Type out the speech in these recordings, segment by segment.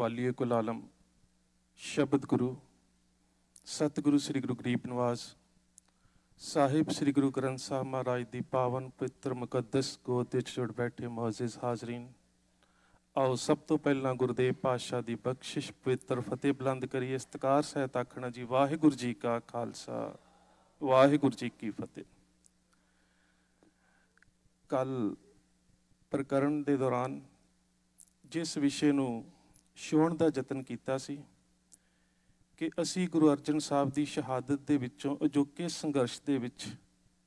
ਵਾਲੀਏ ਆਲਮ ਸ਼ਬਦ ਗੁਰੂ ਸਤਿਗੁਰੂ ਸ੍ਰੀ ਗੁਰੂ ਗਰੀਬ ਨਿਵਾਸ ਸਾਹਿਬ ਸ੍ਰੀ ਗੁਰੂ ਗ੍ਰੰਥ ਸਾਹਿਬ ਮਹਾਰਾਜ ਦੀ ਪਾਵਨ ਪਵਿੱਤਰ ਮੁਕੱਦਸ ਗੋਦ ਵਿੱਚ ਜੁੜ ਬੈਠੇ ਮੌਜੂਦ ਹਾਜ਼ਰੀਨ ਆਓ ਸਭ ਤੋਂ ਪਹਿਲਾਂ ਗੁਰਦੇਵ ਪਾਤਸ਼ਾਹ ਦੀ ਬਖਸ਼ਿਸ਼ ਪਵਿੱਤਰ ਫਤਿਹ ਬੁਲੰਦ ਕਰੀਏ ਇਸਤਕਾਰ ਸਹਿਤ ਆਖਣਾ ਜੀ ਵਾਹਿਗੁਰੂ ਜੀ ਕਾ ਖਾਲਸਾ ਵਾਹਿਗੁਰੂ ਜੀ ਕੀ ਫਤਿਹ ਕੱਲ ਪ੍ਰਕਰਣ ਦੇ ਦੌਰਾਨ ਜਿਸ ਵਿਸ਼ੇ ਨੂੰ ਛੋਣ ਦਾ ਯਤਨ ਕੀਤਾ ਸੀ ਕਿ ਅਸੀਂ ਗੁਰੂ ਅਰਜਨ ਸਾਹਿਬ ਦੀ ਸ਼ਹਾਦਤ ਦੇ ਵਿੱਚੋਂ ਅਜੋਕੇ ਸੰਘਰਸ਼ ਦੇ ਵਿੱਚ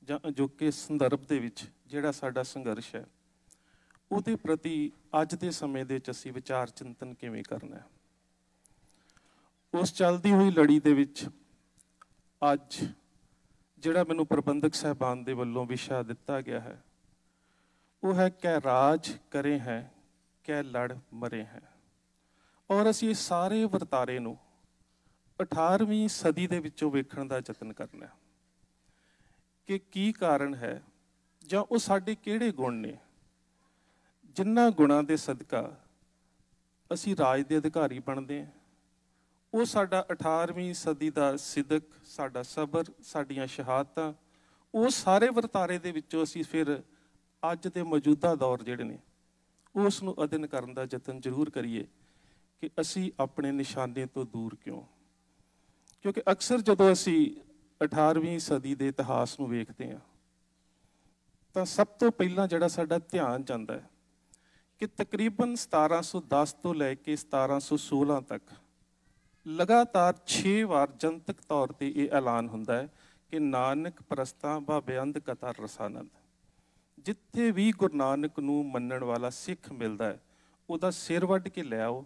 ਜਾਂ ਅਜੋਕੇ ਸੰਦਰਭ ਦੇ ਵਿੱਚ ਜਿਹੜਾ ਸਾਡਾ ਸੰਘਰਸ਼ ਹੈ ਉਹਦੇ ਪ੍ਰਤੀ ਅੱਜ ਦੇ ਸਮੇਂ ਦੇ ਵਿੱਚ ਅਸੀਂ ਵਿਚਾਰ ਚਿੰਤਨ ਕਿਵੇਂ ਕਰਨਾ ਹੈ ਉਸ ਚੱਲਦੀ ਹੋਈ ਲੜੀ ਦੇ ਵਿੱਚ ਅੱਜ ਜਿਹੜਾ ਮੈਨੂੰ ਪ੍ਰਬੰਧਕ ਸਹਿਬਾਨ ਦੇ ਵੱਲੋਂ ਵਿਸ਼ਾ ਦਿੱਤਾ ਗਿਆ ਹੈ ਉਹ ਹੈ ਕਹਿ ਰਾਜ ਕਰੇ ਹੈ ਕਹਿ ਲੜ ਮਰੇ ਹੈ ਔਰ ਅਸੀਂ ਇਹ ਸਾਰੇ ਵਰਤਾਰੇ ਨੂੰ 18ਵੀਂ ਸਦੀ ਦੇ ਵਿੱਚੋਂ ਵੇਖਣ ਦਾ ਯਤਨ ਕਰਨਾ ਕਿ ਕੀ ਕਾਰਨ ਹੈ ਜਾਂ ਉਹ ਸਾਡੇ ਕਿਹੜੇ ਗੁਣ ਨੇ ਜਿੰਨਾ ਗੁਣਾ ਦੇ ਸਦਕਾ ਅਸੀਂ ਰਾਜ ਦੇ ਅਧਿਕਾਰੀ ਬਣਦੇ ਹਾਂ ਉਹ ਸਾਡਾ 18ਵੀਂ ਸਦੀ ਦਾ ਸਿਦਕ ਸਾਡਾ ਸਬਰ ਸਾਡੀਆਂ ਸ਼ਹਾਦਤਾਂ ਉਹ ਸਾਰੇ ਵਰਤਾਰੇ ਦੇ ਵਿੱਚੋਂ ਅਸੀਂ ਫਿਰ ਅੱਜ ਦੇ ਮੌਜੂਦਾ ਦੌਰ ਜਿਹੜੇ ਨੇ ਉਸ ਨੂੰ ਅਧਿਨ ਕਰਨ ਦਾ ਯਤਨ ਜ਼ਰੂਰ ਕਰੀਏ ਕਿ ਅਸੀਂ ਆਪਣੇ ਨਿਸ਼ਾਨੇ ਤੋਂ ਦੂਰ ਕਿਉਂ ਕਿਉਂਕਿ ਅਕਸਰ ਜਦੋਂ ਅਸੀਂ 18ਵੀਂ ਸਦੀ ਦੇ ਇਤਿਹਾਸ ਨੂੰ ਵੇਖਦੇ ਹਾਂ ਤਾਂ ਸਭ ਤੋਂ ਪਹਿਲਾਂ ਜਿਹੜਾ ਸਾਡਾ ਧਿਆਨ ਜਾਂਦਾ ਹੈ ਕਿ ਤਕਰੀਬਨ 1710 ਤੋਂ ਲੈ ਕੇ 1716 ਤੱਕ ਲਗਾਤਾਰ 6 ਵਾਰ ਜਨਤਕ ਤੌਰ ਤੇ ਇਹ ਐਲਾਨ ਹੁੰਦਾ ਹੈ ਕਿ ਨਾਨਕ ਪ੍ਰਸਤਾ ਬਾਬੇ ਅੰਧ ਕਤਰ ਰਸਾਨੰਦ ਜਿੱਥੇ ਵੀ ਗੁਰੂ ਨਾਨਕ ਨੂੰ ਮੰਨਣ ਵਾਲਾ ਸਿੱਖ ਮਿਲਦਾ ਹੈ ਉਹਦਾ ਸਿਰ ਵੱਢ ਕੇ ਲੈ ਆਓ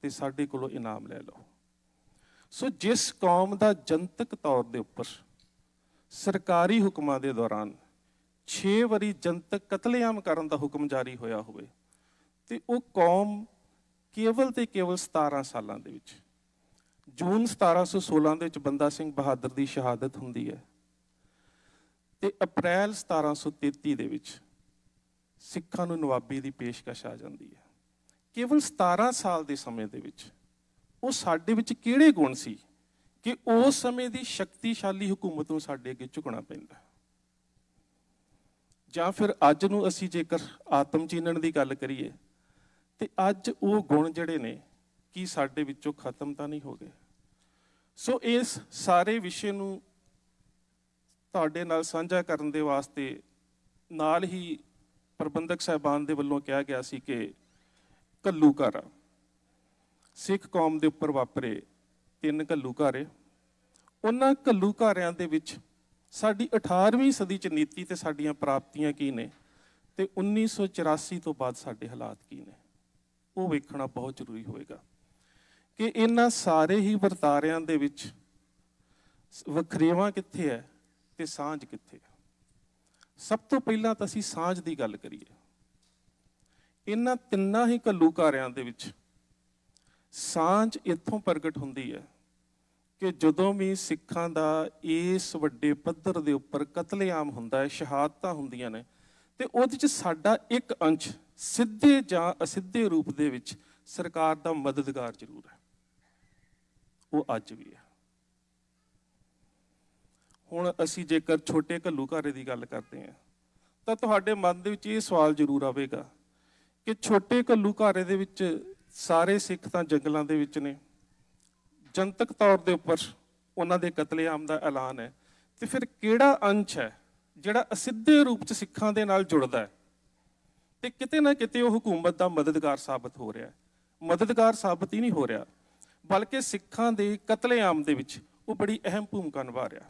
ਤੇ ਸਾਡੇ ਕੋਲੋਂ ਇਨਾਮ ਲੈ ਲਓ ਸੋ ਜਿਸ ਕੌਮ ਦਾ ਜਨਤਕ ਤੌਰ ਦੇ ਉੱਪਰ ਸਰਕਾਰੀ ਹੁਕਮਾਂ ਦੇ ਦੌਰਾਨ 6 ਵਾਰੀ ਜਨਤਕ ਕਤਲੇਆਮ ਕਰਨ ਦਾ ਹੁਕਮ ਜਾਰੀ ਹੋਇਆ ਹੋਵੇ ਤੇ ਉਹ ਕੌਮ ਕੇਵਲ ਤੇ ਕੇਵਲ 17 ਸਾਲਾਂ ਦੇ ਵਿੱਚ ਜੂਨ 1716 ਦੇ ਵਿੱਚ ਬੰਦਾ ਸਿੰਘ ਬਹਾਦਰ ਦੀ ਸ਼ਹਾਦਤ ਹੁੰਦੀ ਹੈ ਤੇ ਅਪ੍ਰੈਲ 1733 ਦੇ ਵਿੱਚ ਸਿੱਖਾਂ ਨੂੰ ਨਵਾਬੀ ਦੀ ਪੇਸ਼ਕਸ਼ ਆ ਜਾਂਦੀ ਹੈ ਕੇਵਲ 17 ਸਾਲ ਦੇ ਸਮੇਂ ਦੇ ਵਿੱਚ ਉਹ ਸਾਡੇ ਵਿੱਚ ਕਿਹੜੇ ਗੁਣ ਸੀ ਕਿ ਉਸ ਸਮੇਂ ਦੀ ਸ਼ਕਤੀਸ਼ਾਲੀ ਹਕੂਮਤ ਨੂੰ ਸਾਡੇ ਅੱਗੇ ਝੁਕਣਾ ਪੈਂਦਾ ਜਾਂ ਫਿਰ ਅੱਜ ਨੂੰ ਅਸੀਂ ਜੇਕਰ ਆਤਮ ਚੀਨਣ ਦੀ ਗੱਲ ਕਰੀਏ ਤੇ ਅੱਜ ਉਹ ਗੁਣ ਜਿਹੜੇ ਨੇ ਕੀ ਸਾਡੇ ਵਿੱਚੋਂ ਖਤਮ ਤਾਂ ਨਹੀਂ ਹੋ ਗਏ ਸੋ ਇਸ ਸਾਰੇ ਵਿਸ਼ੇ ਨੂੰ ਤੁਹਾਡੇ ਨਾਲ ਸਾਂਝਾ ਕਰਨ ਦੇ ਵਾਸਤੇ ਨਾਲ ਹੀ ਪ੍ਰਬੰਧਕ ਸਹਿਬਾਨ ਦੇ ਵੱਲੋਂ ਕਿਹਾ ਗਿਆ ਸੀ ਕਿ ਕੱਲੂ ਘਰ ਸਿੱਖ ਕੌਮ ਦੇ ਉੱਪਰ ਵਾਪਰੇ ਤਿੰਨ ਕੱਲੂ ਘਾਰੇ ਉਹਨਾਂ ਕੱਲੂ ਘਾਰਿਆਂ ਦੇ ਵਿੱਚ ਸਾਡੀ 18ਵੀਂ ਸਦੀ ਚ ਨੀਤੀ ਤੇ ਸਾਡੀਆਂ ਪ੍ਰਾਪਤੀਆਂ ਕੀ ਨੇ ਤੇ 1984 ਤੋਂ ਬਾਅਦ ਸਾਡੇ ਹਾਲਾਤ ਕੀ ਨੇ ਉਹ ਵੇਖਣਾ ਬਹੁਤ ਜ਼ਰੂਰੀ ਹੋਵੇਗਾ ਕਿ ਇਹਨਾਂ ਸਾਰੇ ਹੀ ਵਰਤਾਰਿਆਂ ਦੇ ਵਿੱਚ ਵਖਰੇਵਾ ਕਿੱਥੇ ਹੈ ਤੇ ਸਾਂਝ ਕਿੱਥੇ ਹੈ ਸਭ ਤੋਂ ਪਹਿਲਾਂ ਤਾਂ ਅਸੀਂ ਸਾਂਝ ਦੀ ਗੱਲ ਕਰੀਏ ਇਹਨਾਂ ਤਿੰਨਾਂ ਹੀ ਘੱਲੂਕਾਰਿਆਂ ਦੇ ਵਿੱਚ ਸਾਂਝ ਇੱਥੋਂ ਪ੍ਰਗਟ ਹੁੰਦੀ ਹੈ ਕਿ ਜਦੋਂ ਵੀ ਸਿੱਖਾਂ ਦਾ ਇਸ ਵੱਡੇ ਪੱਧਰ ਦੇ ਉੱਪਰ ਕਤਲੇਆਮ ਹੁੰਦਾ ਹੈ ਸ਼ਹਾਦਤਾਂ ਹੁੰਦੀਆਂ ਨੇ ਤੇ ਉਹਦੇ ਵਿੱਚ ਸਾਡਾ ਇੱਕ ਅੰਸ਼ ਸਿੱਧੇ ਜਾਂ ਅਸਿੱਧੇ ਰੂਪ ਦੇ ਵਿੱਚ ਸਰਕਾਰ ਦਾ ਮਦਦਗਾਰ ਜ਼ਰੂਰ ਹੈ ਉਹ ਅੱਜ ਵੀ ਹੈ ਹੁਣ ਅਸੀਂ ਜੇਕਰ ਛੋਟੇ ਘੱਲੂ ਘਾਰੇ ਦੀ ਗੱਲ ਕਰਦੇ ਹਾਂ ਤਾਂ ਤੁਹਾਡੇ ਮਨ ਦੇ ਵਿੱਚ ਇਹ ਸਵਾਲ ਜ਼ਰੂਰ ਆਵੇਗਾ ਕਿ ਛੋਟੇ ਕੱਲੂ ਘਾਰੇ ਦੇ ਵਿੱਚ ਸਾਰੇ ਸਿੱਖ ਤਾਂ ਜੰਗਲਾਂ ਦੇ ਵਿੱਚ ਨੇ ਜਨਤਕ ਤੌਰ ਦੇ ਉੱਪਰ ਉਹਨਾਂ ਦੇ ਕਤਲੇਆਮ ਦਾ ਐਲਾਨ ਹੈ ਤੇ ਫਿਰ ਕਿਹੜਾ ਅੰਸ਼ ਹੈ ਜਿਹੜਾ ਅਸਿੱਧੇ ਰੂਪ 'ਚ ਸਿੱਖਾਂ ਦੇ ਨਾਲ ਜੁੜਦਾ ਹੈ ਤੇ ਕਿਤੇ ਨਾ ਕਿਤੇ ਉਹ ਹਕੂਮਤ ਦਾ ਮਦਦਗਾਰ ਸਾਬਤ ਹੋ ਰਿਹਾ ਹੈ ਮਦਦਗਾਰ ਸਾਬਤ ਹੀ ਨਹੀਂ ਹੋ ਰਿਹਾ ਬਲਕਿ ਸਿੱਖਾਂ ਦੇ ਕਤਲੇਆਮ ਦੇ ਵਿੱਚ ਉਹ ਬੜੀ ਅਹਿਮ ਭੂਮਿਕਾ ਨਿਭਾ ਰਿਹਾ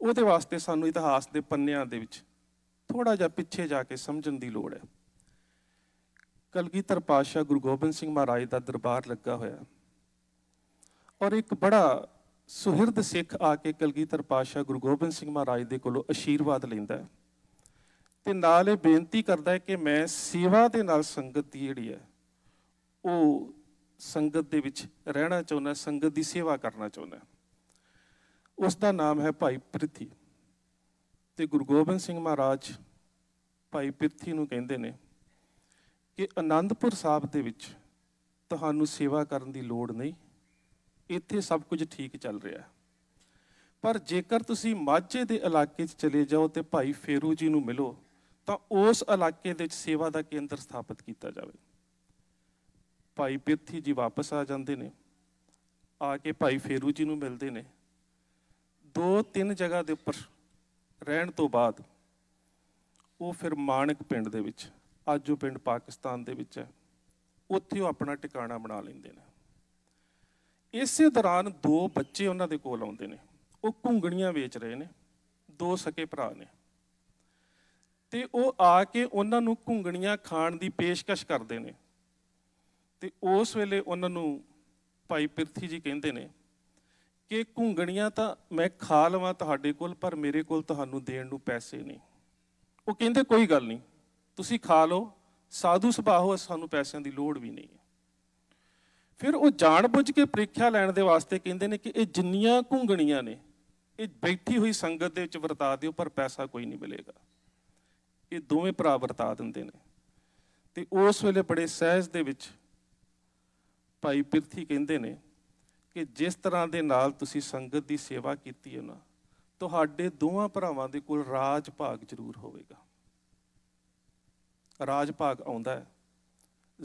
ਉਹਦੇ ਵਾਸਤੇ ਸਾਨੂੰ ਇਤਿਹਾਸ ਦੇ ਪੰਨਿਆਂ ਦੇ ਵਿੱਚ ਥੋੜਾ ਜਿਹਾ ਪਿੱਛੇ ਜਾ ਕੇ ਸਮਝਣ ਦੀ ਲੋੜ ਹੈ ਕਲਗੀਧਰ ਪਾਸ਼ਾ ਗੁਰੂ ਗੋਬਿੰਦ ਸਿੰਘ ਮਹਾਰਾਜ ਦਾ ਦਰਬਾਰ ਲੱਗਾ ਹੋਇਆ ਔਰ ਇੱਕ ਬੜਾ ਸੁਹਿਰਦ ਸਿੱਖ ਆ ਕੇ ਕਲਗੀਧਰ ਪਾਸ਼ਾ ਗੁਰੂ ਗੋਬਿੰਦ ਸਿੰਘ ਮਹਾਰਾਜ ਦੇ ਕੋਲੋਂ ਅਸ਼ੀਰਵਾਦ ਲੈਂਦਾ ਤੇ ਨਾਲ ਇਹ ਬੇਨਤੀ ਕਰਦਾ ਹੈ ਕਿ ਮੈਂ ਸੇਵਾ ਦੇ ਨਾਲ ਸੰਗਤ ਦੀ ਜਿਹੜੀ ਹੈ ਉਹ ਸੰਗਤ ਦੇ ਵਿੱਚ ਰਹਿਣਾ ਚਾਹੁੰਦਾ ਸੰਗਤ ਦੀ ਸੇਵਾ ਕਰਨਾ ਚਾਹੁੰਦਾ ਉਸ ਦਾ ਨਾਮ ਹੈ ਭਾਈ ਪ੍ਰਿਥੀ ਤੇ ਗੁਰੂ ਗੋਬਿੰਦ ਸਿੰਘ ਮਹਾਰਾਜ ਭਾਈ ਪ੍ਰਿਥੀ ਨੂੰ ਕਹਿੰਦੇ ਨੇ ਕਿ ਆਨੰਦਪੁਰ ਸਾਹਿਬ ਦੇ ਵਿੱਚ ਤੁਹਾਨੂੰ ਸੇਵਾ ਕਰਨ ਦੀ ਲੋੜ ਨਹੀਂ ਇੱਥੇ ਸਭ ਕੁਝ ਠੀਕ ਚੱਲ ਰਿਹਾ ਹੈ ਪਰ ਜੇਕਰ ਤੁਸੀਂ ਮਾਝੇ ਦੇ ਇਲਾਕੇ 'ਚ ਚਲੇ ਜਾਓ ਤੇ ਭਾਈ ਫੇਰੂ ਜੀ ਨੂੰ ਮਿਲੋ ਤਾਂ ਉਸ ਇਲਾਕੇ ਦੇ ਵਿੱਚ ਸੇਵਾ ਦਾ ਕੇਂਦਰ ਸਥਾਪਿਤ ਕੀਤਾ ਜਾਵੇ ਭਾਈ ਪਿੱਥੀ ਜੀ ਵਾਪਸ ਆ ਜਾਂਦੇ ਨੇ ਆ ਕੇ ਭਾਈ ਫੇਰੂ ਜੀ ਨੂੰ ਮਿਲਦੇ ਨੇ ਦੋ ਤਿੰਨ ਜਗ੍ਹਾ ਦੇ ਉੱਪਰ ਰਹਿਣ ਤੋਂ ਬਾਅਦ ਉਹ ਫਿਰ ਮਾਨਕ ਪਿੰਡ ਦੇ ਵਿੱਚ ਅੱਜ ਉਹ ਪਿੰਡ ਪਾਕਿਸਤਾਨ ਦੇ ਵਿੱਚ ਹੈ ਉੱਥੇ ਉਹ ਆਪਣਾ ਟਿਕਾਣਾ ਬਣਾ ਲੈਂਦੇ ਨੇ ਇਸੇ ਦੌਰਾਨ ਦੋ ਬੱਚੇ ਉਹਨਾਂ ਦੇ ਕੋਲ ਆਉਂਦੇ ਨੇ ਉਹ ਘੁੰਗਣੀਆਂ ਵੇਚ ਰਹੇ ਨੇ ਦੋ ਸਕੇ ਭਰਾ ਨੇ ਤੇ ਉਹ ਆ ਕੇ ਉਹਨਾਂ ਨੂੰ ਘੁੰਗਣੀਆਂ ਖਾਣ ਦੀ ਪੇਸ਼ਕਸ਼ ਕਰਦੇ ਨੇ ਤੇ ਉਸ ਵੇਲੇ ਉਹਨਾਂ ਨੂੰ ਭਾਈ ਪਿਰਥੀ ਜੀ ਕਹਿੰਦੇ ਨੇ ਕਿ ਘੁੰਗਣੀਆਂ ਤਾਂ ਮੈਂ ਖਾ ਲਵਾਂ ਤੁਹਾਡੇ ਕੋਲ ਪਰ ਮੇਰੇ ਕੋਲ ਤੁਹਾਨੂੰ ਦੇਣ ਨੂੰ ਪੈਸੇ ਨਹੀਂ ਉਹ ਕਹਿੰਦੇ ਕੋਈ ਗੱਲ ਨਹੀਂ ਤੁਸੀਂ ਖਾ ਲਓ ਸਾਧੂ ਸੁਭਾਅ ਸਾਨੂੰ ਪੈਸਿਆਂ ਦੀ ਲੋੜ ਵੀ ਨਹੀਂ ਹੈ ਫਿਰ ਉਹ ਜਾਣਬੁੱਝ ਕੇ ਪ੍ਰੀਖਿਆ ਲੈਣ ਦੇ ਵਾਸਤੇ ਕਹਿੰਦੇ ਨੇ ਕਿ ਇਹ ਜਿੰਨੀਆਂ ਘੁੰਗਣੀਆਂ ਨੇ ਇਹ ਬੈਠੀ ਹੋਈ ਸੰਗਤ ਦੇ ਵਿੱਚ ਵਰਤਾ ਦਿਓ ਪਰ ਪੈਸਾ ਕੋਈ ਨਹੀਂ ਮਿਲੇਗਾ ਇਹ ਦੋਵੇਂ ਭਰਾ ਵਰਤਾ ਦਿੰਦੇ ਨੇ ਤੇ ਉਸ ਵੇਲੇ ਬੜੇ ਸਹਿਜ ਦੇ ਵਿੱਚ ਭਾਈ ਪਿਰਥੀ ਕਹਿੰਦੇ ਨੇ ਕਿ ਜਿਸ ਤਰ੍ਹਾਂ ਦੇ ਨਾਲ ਤੁਸੀਂ ਸੰਗਤ ਦੀ ਸੇਵਾ ਕੀਤੀ ਹੈ ਨਾ ਤੁਹਾਡੇ ਦੋਹਾਂ ਭਰਾਵਾਂ ਦੇ ਕੋਲ ਰਾਜ ਭਾਗ ਜ਼ਰੂਰ ਹੋਵੇਗਾ ਰਾਜ ਭਾਗ ਆਉਂਦਾ ਹੈ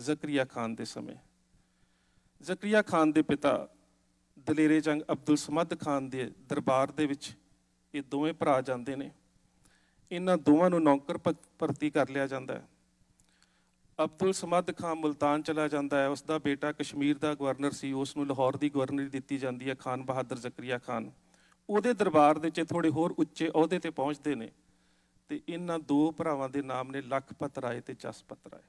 ਜ਼ਕਰੀਆ ਖਾਨ ਦੇ ਸਮੇਂ ਜ਼ਕਰੀਆ ਖਾਨ ਦੇ ਪਿਤਾ ਦਲੇਰੇ ਜੰਗ ਅਬਦੁਲ ਸਮਦ ਖਾਨ ਦੇ ਦਰਬਾਰ ਦੇ ਵਿੱਚ ਇਹ ਦੋਵੇਂ ਭਰਾ ਜਾਂਦੇ ਨੇ ਇਹਨਾਂ ਦੋਵਾਂ ਨੂੰ ਨੌਕਰ ਭਰਤੀ ਕਰ ਲਿਆ ਜਾਂਦਾ ਹੈ ਅਬਦੁਲ ਸਮਦ ਖਾਨ ਮਲਤਾਨ ਚਲਾ ਜਾਂਦਾ ਹੈ ਉਸ ਦਾ ਬੇਟਾ ਕਸ਼ਮੀਰ ਦਾ ਗਵਰਨਰ ਸੀ ਉਸ ਨੂੰ ਲਾਹੌਰ ਦੀ ਗਵਰਨਰੀ ਦਿੱਤੀ ਜਾਂਦੀ ਹੈ ਖਾਨ ਬਹਾਦਰ ਜ਼ਕਰੀਆ ਖਾਨ ਉਹਦੇ ਦਰਬਾਰ ਦੇ ਵਿੱਚ ਥੋੜੇ ਹੋਰ ਉੱਚੇ ਅਹੁਦੇ ਤੇ ਪਹੁੰਚਦੇ ਨੇ ਤੇ ਇਹਨਾਂ ਦੋ ਭਰਾਵਾਂ ਦੇ ਨਾਮ ਨੇ ਲਖਪਤ ਰਾਏ ਤੇ ਚਸਪਤ ਰਾਏ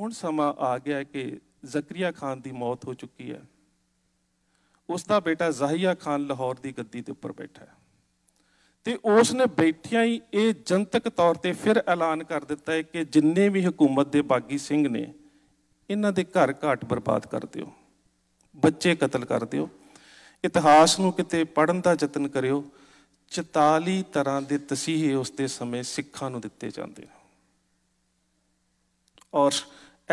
ਹੁਣ ਸਮਾਂ ਆ ਗਿਆ ਕਿ ਜ਼ਕਰੀਆ ਖਾਨ ਦੀ ਮੌਤ ਹੋ ਚੁੱਕੀ ਹੈ ਉਸ ਦਾ ਬੇਟਾ ਜ਼ਾਹੀਆ ਖਾਨ ਲਾਹੌਰ ਦੀ ਗੱਦੀ ਦੇ ਉੱਪਰ ਬੈਠਾ ਹੈ ਤੇ ਉਸ ਨੇ ਬੈਠਿਆਂ ਹੀ ਇਹ ਜਨਤਕ ਤੌਰ ਤੇ ਫਿਰ ਐਲਾਨ ਕਰ ਦਿੱਤਾ ਹੈ ਕਿ ਜਿੰਨੇ ਵੀ ਹਕੂਮਤ ਦੇ ਬਾਗੀ ਸਿੰਘ ਨੇ ਇਹਨਾਂ ਦੇ ਘਰ ਘਾਟ ਬਰਬਾਦ ਕਰ ਦਿਓ ਬੱਚੇ ਕਤਲ ਕਰ ਦਿਓ ਇਤਿਹਾਸ ਨੂੰ ਕਿਤੇ ਪੜਨ ਦਾ ਯਤਨ ਕਰਿਓ 44 ਤਰ੍ਹਾਂ ਦੇ ਤਸੀਹੇ ਉਸ ਦੇ ਸਮੇਂ ਸਿੱਖਾਂ ਨੂੰ ਦਿੱਤੇ ਜਾਂਦੇ ਹਨ ਔਰ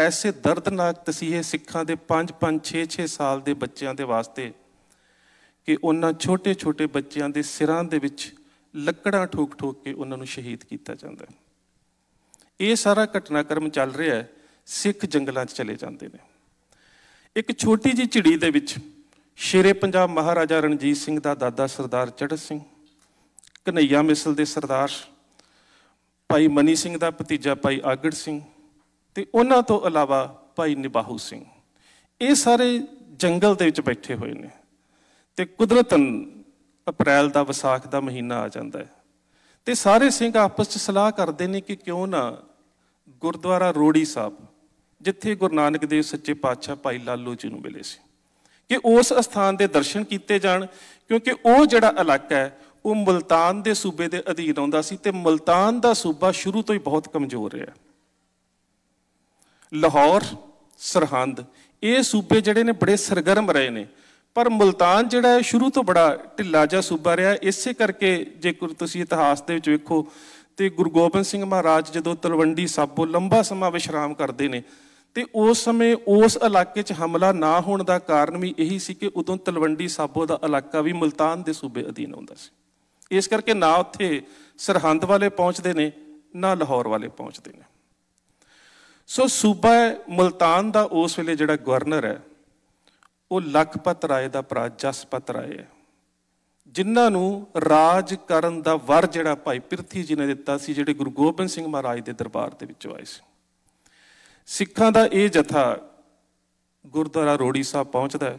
ਐਸੇ ਦਰਦਨਾਕ ਤਸੀਹੇ ਸਿੱਖਾਂ ਦੇ 5 5 6 6 ਸਾਲ ਦੇ ਬੱਚਿਆਂ ਦੇ ਵਾਸਤੇ ਕਿ ਉਹਨਾਂ ਛੋਟੇ ਛੋਟੇ ਬੱਚਿਆਂ ਦੇ ਸਿਰਾਂ ਦੇ ਵਿੱਚ ਲੱਕੜਾਂ ਠੋਕ ਠੋਕ ਕੇ ਉਹਨਾਂ ਨੂੰ ਸ਼ਹੀਦ ਕੀਤਾ ਜਾਂਦਾ ਹੈ ਇਹ ਸਾਰਾ ਘਟਨਾਕ੍ਰਮ ਚੱਲ ਰਿਹਾ ਹੈ ਸਿੱਖ ਜੰਗਲਾਂ 'ਚ ਚਲੇ ਜਾਂਦੇ ਨੇ ਇੱਕ ਛੋਟੀ ਜੀ ਝਿੜੀ ਦੇ ਵਿੱਚ ਸ਼ੇਰੇ ਪੰਜਾਬ ਮਹਾਰਾਜਾ ਰਣਜੀਤ ਸਿੰਘ ਦਾ ਦਾਦਾ ਸਰਦਾਰ ਚੜਤ ਸਿੰਘ ਕਨਈਆ ਮਿਸਲ ਦੇ ਸਰਦਾਰ ਭਾਈ ਮਨੀ ਸਿੰਘ ਦਾ ਭਤੀਜਾ ਭਾਈ ਆਗੜ ਸਿੰਘ ਤੇ ਉਹਨਾਂ ਤੋਂ ਇਲਾਵਾ ਭਾਈ ਨਿਬਾਹੂ ਸਿੰਘ ਇਹ ਸਾਰੇ ਜੰਗਲ ਦੇ ਵਿੱਚ ਬੈਠੇ ਹੋਏ ਨੇ ਤੇ ਕੁਦਰਤਨ ਅਪ੍ਰੈਲ ਦਾ ਵਿਸਾਖ ਦਾ ਮਹੀਨਾ ਆ ਜਾਂਦਾ ਹੈ ਤੇ ਸਾਰੇ ਸਿੰਘ ਆਪਸ ਵਿੱਚ ਸਲਾਹ ਕਰਦੇ ਨੇ ਕਿ ਕਿਉਂ ਨਾ ਗੁਰਦੁਆਰਾ ਰੋੜੀ ਸਾਹਿਬ ਜਿੱਥੇ ਗੁਰੂ ਨਾਨਕ ਦੇਵ ਸੱਚੇ ਪਾਤਸ਼ਾਹ ਭਾਈ ਲਾਲੋ ਜੀ ਨੂੰ ਮਿਲੇ ਸੀ ਕਿ ਉਸ ਸਥਾਨ ਦੇ ਦਰਸ਼ਨ ਕੀਤੇ ਜਾਣ ਕਿਉਂਕਿ ਉਹ ਜਿਹੜਾ ਇਲਾਕਾ ਹੈ ਉਹ ਮਲਤਾਨ ਦੇ ਸੂਬੇ ਦੇ ਅਧੀਨ ਆਉਂਦਾ ਸੀ ਤੇ ਮਲਤਾਨ ਦਾ ਸੂਬਾ ਸ਼ੁਰੂ ਤੋਂ ਹੀ ਬਹੁਤ ਕਮਜ਼ੋਰ ਰਿਹਾ ਲਾਹੌਰ ਸਰਹੰਦ ਇਹ ਸੂਬੇ ਜਿਹੜੇ ਨੇ ਬੜੇ ਸਰਗਰਮ ਰਹੇ ਨੇ ਪਰ ਮਲਤਾਨ ਜਿਹੜਾ ਹੈ ਸ਼ੁਰੂ ਤੋਂ ਬੜਾ ਢਿੱਲਾ ਜਿਹਾ ਸੂਬਾ ਰਿਹਾ ਇਸੇ ਕਰਕੇ ਜੇਕਰ ਤੁਸੀਂ ਇਤਿਹਾਸ ਦੇ ਵਿੱਚ ਵੇਖੋ ਤੇ ਗੁਰੂ ਗੋਬਿੰਦ ਸਿੰਘ ਮਹਾਰਾਜ ਜਦੋਂ ਤਲਵੰਡੀ ਸਾਬੋ ਲੰਬਾ ਸਮਾਂ ਵਿਸ਼ਰਾਮ ਕਰਦੇ ਨੇ ਤੇ ਉਸ ਸਮੇਂ ਉਸ ਇਲਾਕੇ 'ਚ ਹਮਲਾ ਨਾ ਹੋਣ ਦਾ ਕਾਰਨ ਵੀ ਇਹੀ ਸੀ ਕਿ ਉਦੋਂ ਤਲਵੰਡੀ ਸਾਬੋ ਦਾ ਇਲਾਕਾ ਵੀ ਮਲਤਾਨ ਦੇ ਸੂਬੇ ਅਧੀਨ ਆਉਂਦਾ ਸੀ ਇਸ ਕਰਕੇ ਨਾ ਉੱਥੇ ਸਰਹੰਦ ਵਾਲੇ ਪਹੁੰਚਦੇ ਨੇ ਨਾ ਲਾਹੌਰ ਵਾਲੇ ਪਹੁੰਚਦੇ ਨੇ ਸੋ ਸੂਬਾ ਮਲਤਾਨ ਦਾ ਉਸ ਵੇਲੇ ਜਿਹੜਾ ਗਵਰਨਰ ਹੈ ਉਹ ਲਖਪਤ ਰਾਏ ਦਾ ਭਰਾ ਜਸਪਤ ਰਾਏ ਹੈ ਜਿਨ੍ਹਾਂ ਨੂੰ ਰਾਜ ਕਰਨ ਦਾ ਵਰ ਜਿਹੜਾ ਭਾਈ ਪਿਰਥੀ ਜੀ ਨੇ ਦਿੱਤਾ ਸੀ ਜਿਹੜੇ ਗੁਰੂ ਗੋਬਿੰਦ ਸਿੰਘ ਮਹਾਰਾਜ ਦੇ ਦਰਬਾਰ ਦੇ ਵਿੱਚੋਂ ਆਏ ਸੀ ਸਿੱਖਾਂ ਦਾ ਇਹ ਜਥਾ ਗੁਰਦੁਆਰਾ ਰੋੜੀ ਸਾਹਿਬ ਪਹੁੰਚਦਾ ਹੈ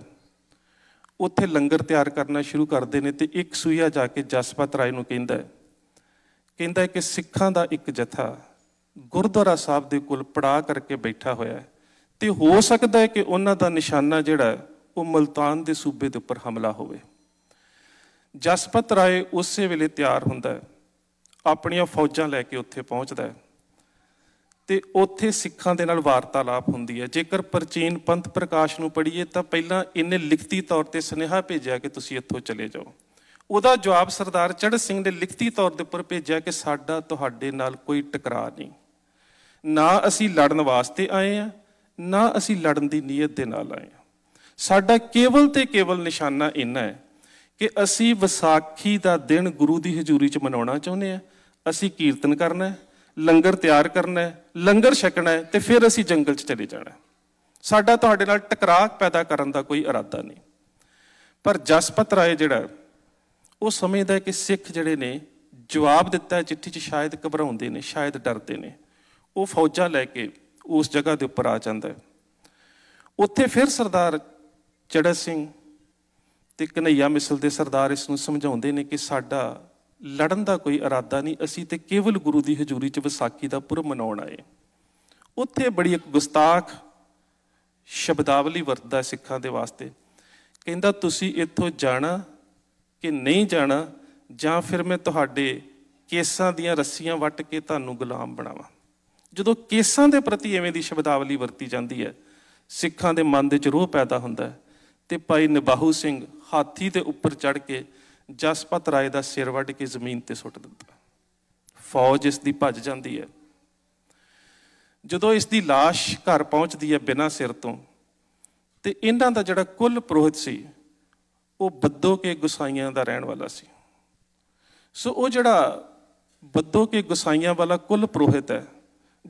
ਉੱਥੇ ਲੰਗਰ ਤਿਆਰ ਕਰਨਾ ਸ਼ੁਰੂ ਕਰਦੇ ਨੇ ਤੇ ਇੱਕ ਸੂਈਆ ਜਾ ਕੇ ਜਸਪਤ ਰਾਏ ਨੂੰ ਕਹਿੰਦਾ ਹੈ ਕਹਿੰਦਾ ਹੈ ਕਿ ਸਿੱਖਾਂ ਦਾ ਇੱਕ ਜਥਾ ਗੁਰਦੁਆਰਾ ਸਾਹਿਬ ਦੇ ਕੋਲ ਪੜਾ ਕਰਕੇ ਬੈਠਾ ਹੋਇਆ ਹੈ ਤੇ ਹੋ ਸਕਦਾ ਹੈ ਕਿ ਉਹਨਾਂ ਦਾ ਨਿਸ਼ਾਨਾ ਜਿਹੜਾ ਉਹ ਮਲਤਾਨ ਦੇ ਸੂਬੇ ਦੇ ਉੱਪਰ ਹਮਲਾ ਹੋਵੇ ਜਸਪਤ ਰਾਏ ਉਸੇ ਵੇਲੇ ਤਿਆਰ ਹੁੰਦਾ ਹੈ ਆਪਣੀਆਂ ਫੌਜਾਂ ਲੈ ਕੇ ਉੱਥੇ ਪਹੁੰਚਦਾ ਹੈ ਤੇ ਉੱਥੇ ਸਿੱਖਾਂ ਦੇ ਨਾਲ ਵਾਰਤਾਲਾਪ ਹੁੰਦੀ ਹੈ ਜੇਕਰ ਪ੍ਰਚੀਨ ਪੰਥ ਪ੍ਰਕਾਸ਼ ਨੂੰ ਪੜ੍ਹੀਏ ਤਾਂ ਪਹਿਲਾਂ ਇਹਨੇ ਲਿਖਤੀ ਤੌਰ ਤੇ ਸੁਨੇਹਾ ਭੇਜਿਆ ਕਿ ਤੁਸੀਂ ਇੱਥੋਂ ਚਲੇ ਜਾਓ ਉਹਦਾ ਜਵਾਬ ਸਰਦਾਰ ਚੜ੍ਹ ਸਿੰਘ ਨੇ ਲਿਖਤੀ ਤੌਰ ਦੇ ਉੱਪਰ ਭੇਜਿਆ ਕਿ ਸਾਡਾ ਤੁਹਾਡੇ ਨਾਲ ਕੋਈ ਟਕਰਾਅ ਨਹੀਂ ਨਾ ਅਸੀਂ ਲੜਨ ਵਾਸਤੇ ਆਏ ਆ ਨਾ ਅਸੀਂ ਲੜਨ ਦੀ ਨੀਅਤ ਦੇ ਨਾਲ ਆਏ ਸਾਡਾ ਕੇਵਲ ਤੇ ਕੇਵਲ ਨਿਸ਼ਾਨਾ ਇਹਨਾਂ ਹੈ ਕਿ ਅਸੀਂ ਵਿਸਾਖੀ ਦਾ ਦਿਨ ਗੁਰੂ ਦੀ ਹਜ਼ੂਰੀ 'ਚ ਮਨਾਉਣਾ ਚਾਹੁੰਦੇ ਆ ਅਸੀਂ ਕੀਰਤਨ ਕਰਨਾ ਹੈ ਲੰਗਰ ਤਿਆਰ ਕਰਨਾ ਹੈ ਲੰਗਰ ਛਕਣਾ ਹੈ ਤੇ ਫਿਰ ਅਸੀਂ ਜੰਗਲ 'ਚ ਚਲੇ ਜਾਣਾ ਸਾਡਾ ਤੁਹਾਡੇ ਨਾਲ ਟਕਰਾਅ ਪੈਦਾ ਕਰਨ ਦਾ ਕੋਈ ਇਰਾਦਾ ਨਹੀਂ ਪਰ ਜਸਪਤ ਰਾਏ ਜਿਹੜਾ ਉਹ ਸਮਝਦਾ ਕਿ ਸਿੱਖ ਜਿਹੜੇ ਨੇ ਜਵਾਬ ਦਿੱਤਾ ਹੈ ਚਿੱਠੀ 'ਚ ਸ਼ਾਇਦ ਘਬਰਾਉਂਦੇ ਨੇ ਸ਼ਾਇਦ ਡਰਦੇ ਨੇ ਉਹ ਫੌਜਾਂ ਲੈ ਕੇ ਉਸ ਜਗ੍ਹਾ ਦੇ ਉੱਪਰ ਆ ਜਾਂਦਾ ਹੈ ਉੱਥੇ ਫਿਰ ਸਰਦਾਰ ਚੜਾ ਸਿੰਘ ਤੇ ਕਨਈਆ ਮਿਸਲ ਦੇ ਸਰਦਾਰ ਇਸ ਨੂੰ ਸਮਝਾਉਂਦੇ ਨੇ ਕਿ ਸਾਡਾ ਲੜਨ ਦਾ ਕੋਈ ਇਰਾਦਾ ਨਹੀਂ ਅਸੀਂ ਤੇ ਕੇਵਲ ਗੁਰੂ ਦੀ ਹਜ਼ੂਰੀ 'ਚ ਵਿਸਾਖੀ ਦਾ ਪੁਰਬ ਮਨਾਉਣ ਆਏ ਉੱਥੇ ਬੜੀ ਇੱਕ ਗੁਸਤਾਖ ਸ਼ਬਦਾਵਲੀ ਵਰਤਦਾ ਸਿੱਖਾਂ ਦੇ ਵਾਸਤੇ ਕਹਿੰਦਾ ਤੁਸੀਂ ਇੱਥੋਂ ਜਾਣਾ ਕਿ ਨਹੀਂ ਜਾਣਾ ਜਾਂ ਫਿਰ ਮੈਂ ਤੁਹਾਡੇ ਕੇਸਾਂ ਦੀਆਂ ਰੱਸੀਆਂ ਵੱਟ ਕੇ ਤੁਹਾਨੂੰ ਗੁਲਾਮ ਬਣਾਵਾਂ ਜਦੋਂ ਕੇਸਾਂ ਦੇ ਪ੍ਰਤੀ ਐਵੇਂ ਦੀ ਸ਼ਬਦਾਵਲੀ ਵਰਤੀ ਜਾਂਦੀ ਹੈ ਸਿੱਖਾਂ ਦੇ ਮਨ ਦੇ 'ਚ ਰੋਹ ਪੈਦਾ ਹੁੰਦਾ ਹੈ ਤੇ ਭਾਈ ਨਿਬਾਹੂ ਸਿੰਘ ਹਾਥੀ ਦੇ ਉੱਪਰ ਚੜ ਕੇ ਜਸਪਤ ਰਾਏ ਦਾ ਸਿਰ ਵੱਢ ਕੇ ਜ਼ਮੀਨ ਤੇ ਸੁੱਟ ਦਿੱਤਾ ਫੌਜ ਇਸ ਦੀ ਭੱਜ ਜਾਂਦੀ ਹੈ ਜਦੋਂ ਇਸ ਦੀ লাশ ਘਰ ਪਹੁੰਚਦੀ ਹੈ ਬਿਨਾਂ ਸਿਰ ਤੋਂ ਤੇ ਇਹਨਾਂ ਦਾ ਜਿਹੜਾ ਕੁੱਲ ਪ੍ਰੋਹਿਤ ਸੀ ਉਹ ਬੱਦੋ ਕੇ ਗੁਸਾਈਆਂ ਦਾ ਰਹਿਣ ਵਾਲਾ ਸੀ ਸੋ ਉਹ ਜਿਹੜਾ ਬੱਦੋ ਕੇ ਗੁਸਾਈਆਂ ਵਾਲਾ ਕੁੱਲ ਪ੍ਰੋਹਿਤ ਹੈ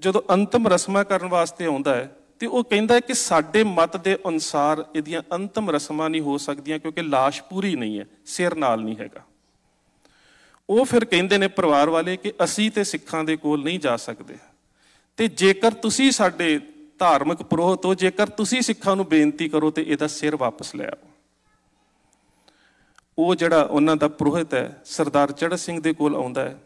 ਜਦੋਂ ਅੰਤਮ ਰਸਮਾਂ ਕਰਨ ਵਾਸਤੇ ਆਉਂਦਾ ਹੈ ਤੇ ਉਹ ਕਹਿੰਦਾ ਕਿ ਸਾਡੇ ਮਤ ਦੇ ਅਨੁਸਾਰ ਇਹਦੀਆਂ ਅੰਤਮ ਰਸਮਾਂ ਨਹੀਂ ਹੋ ਸਕਦੀਆਂ ਕਿਉਂਕਿ লাশ ਪੂਰੀ ਨਹੀਂ ਹੈ ਸਿਰ ਨਾਲ ਨਹੀਂ ਹੈਗਾ ਉਹ ਫਿਰ ਕਹਿੰਦੇ ਨੇ ਪਰਿਵਾਰ ਵਾਲੇ ਕਿ ਅਸੀਂ ਤੇ ਸਿੱਖਾਂ ਦੇ ਕੋਲ ਨਹੀਂ ਜਾ ਸਕਦੇ ਤੇ ਜੇਕਰ ਤੁਸੀਂ ਸਾਡੇ ਧਾਰਮਿਕ ਪ੍ਰੋਹਤ ਹੋ ਜੇਕਰ ਤੁਸੀਂ ਸਿੱਖਾਂ ਨੂੰ ਬੇਨਤੀ ਕਰੋ ਤੇ ਇਹਦਾ ਸਿਰ ਵਾਪਸ ਲੈ ਆਓ ਉਹ ਜਿਹੜਾ ਉਹਨਾਂ ਦਾ ਪ੍ਰੋਹਤ ਹੈ ਸਰਦਾਰ ਚੜ੍ਹ ਸਿੰਘ ਦੇ ਕੋਲ ਆਉਂਦਾ ਹੈ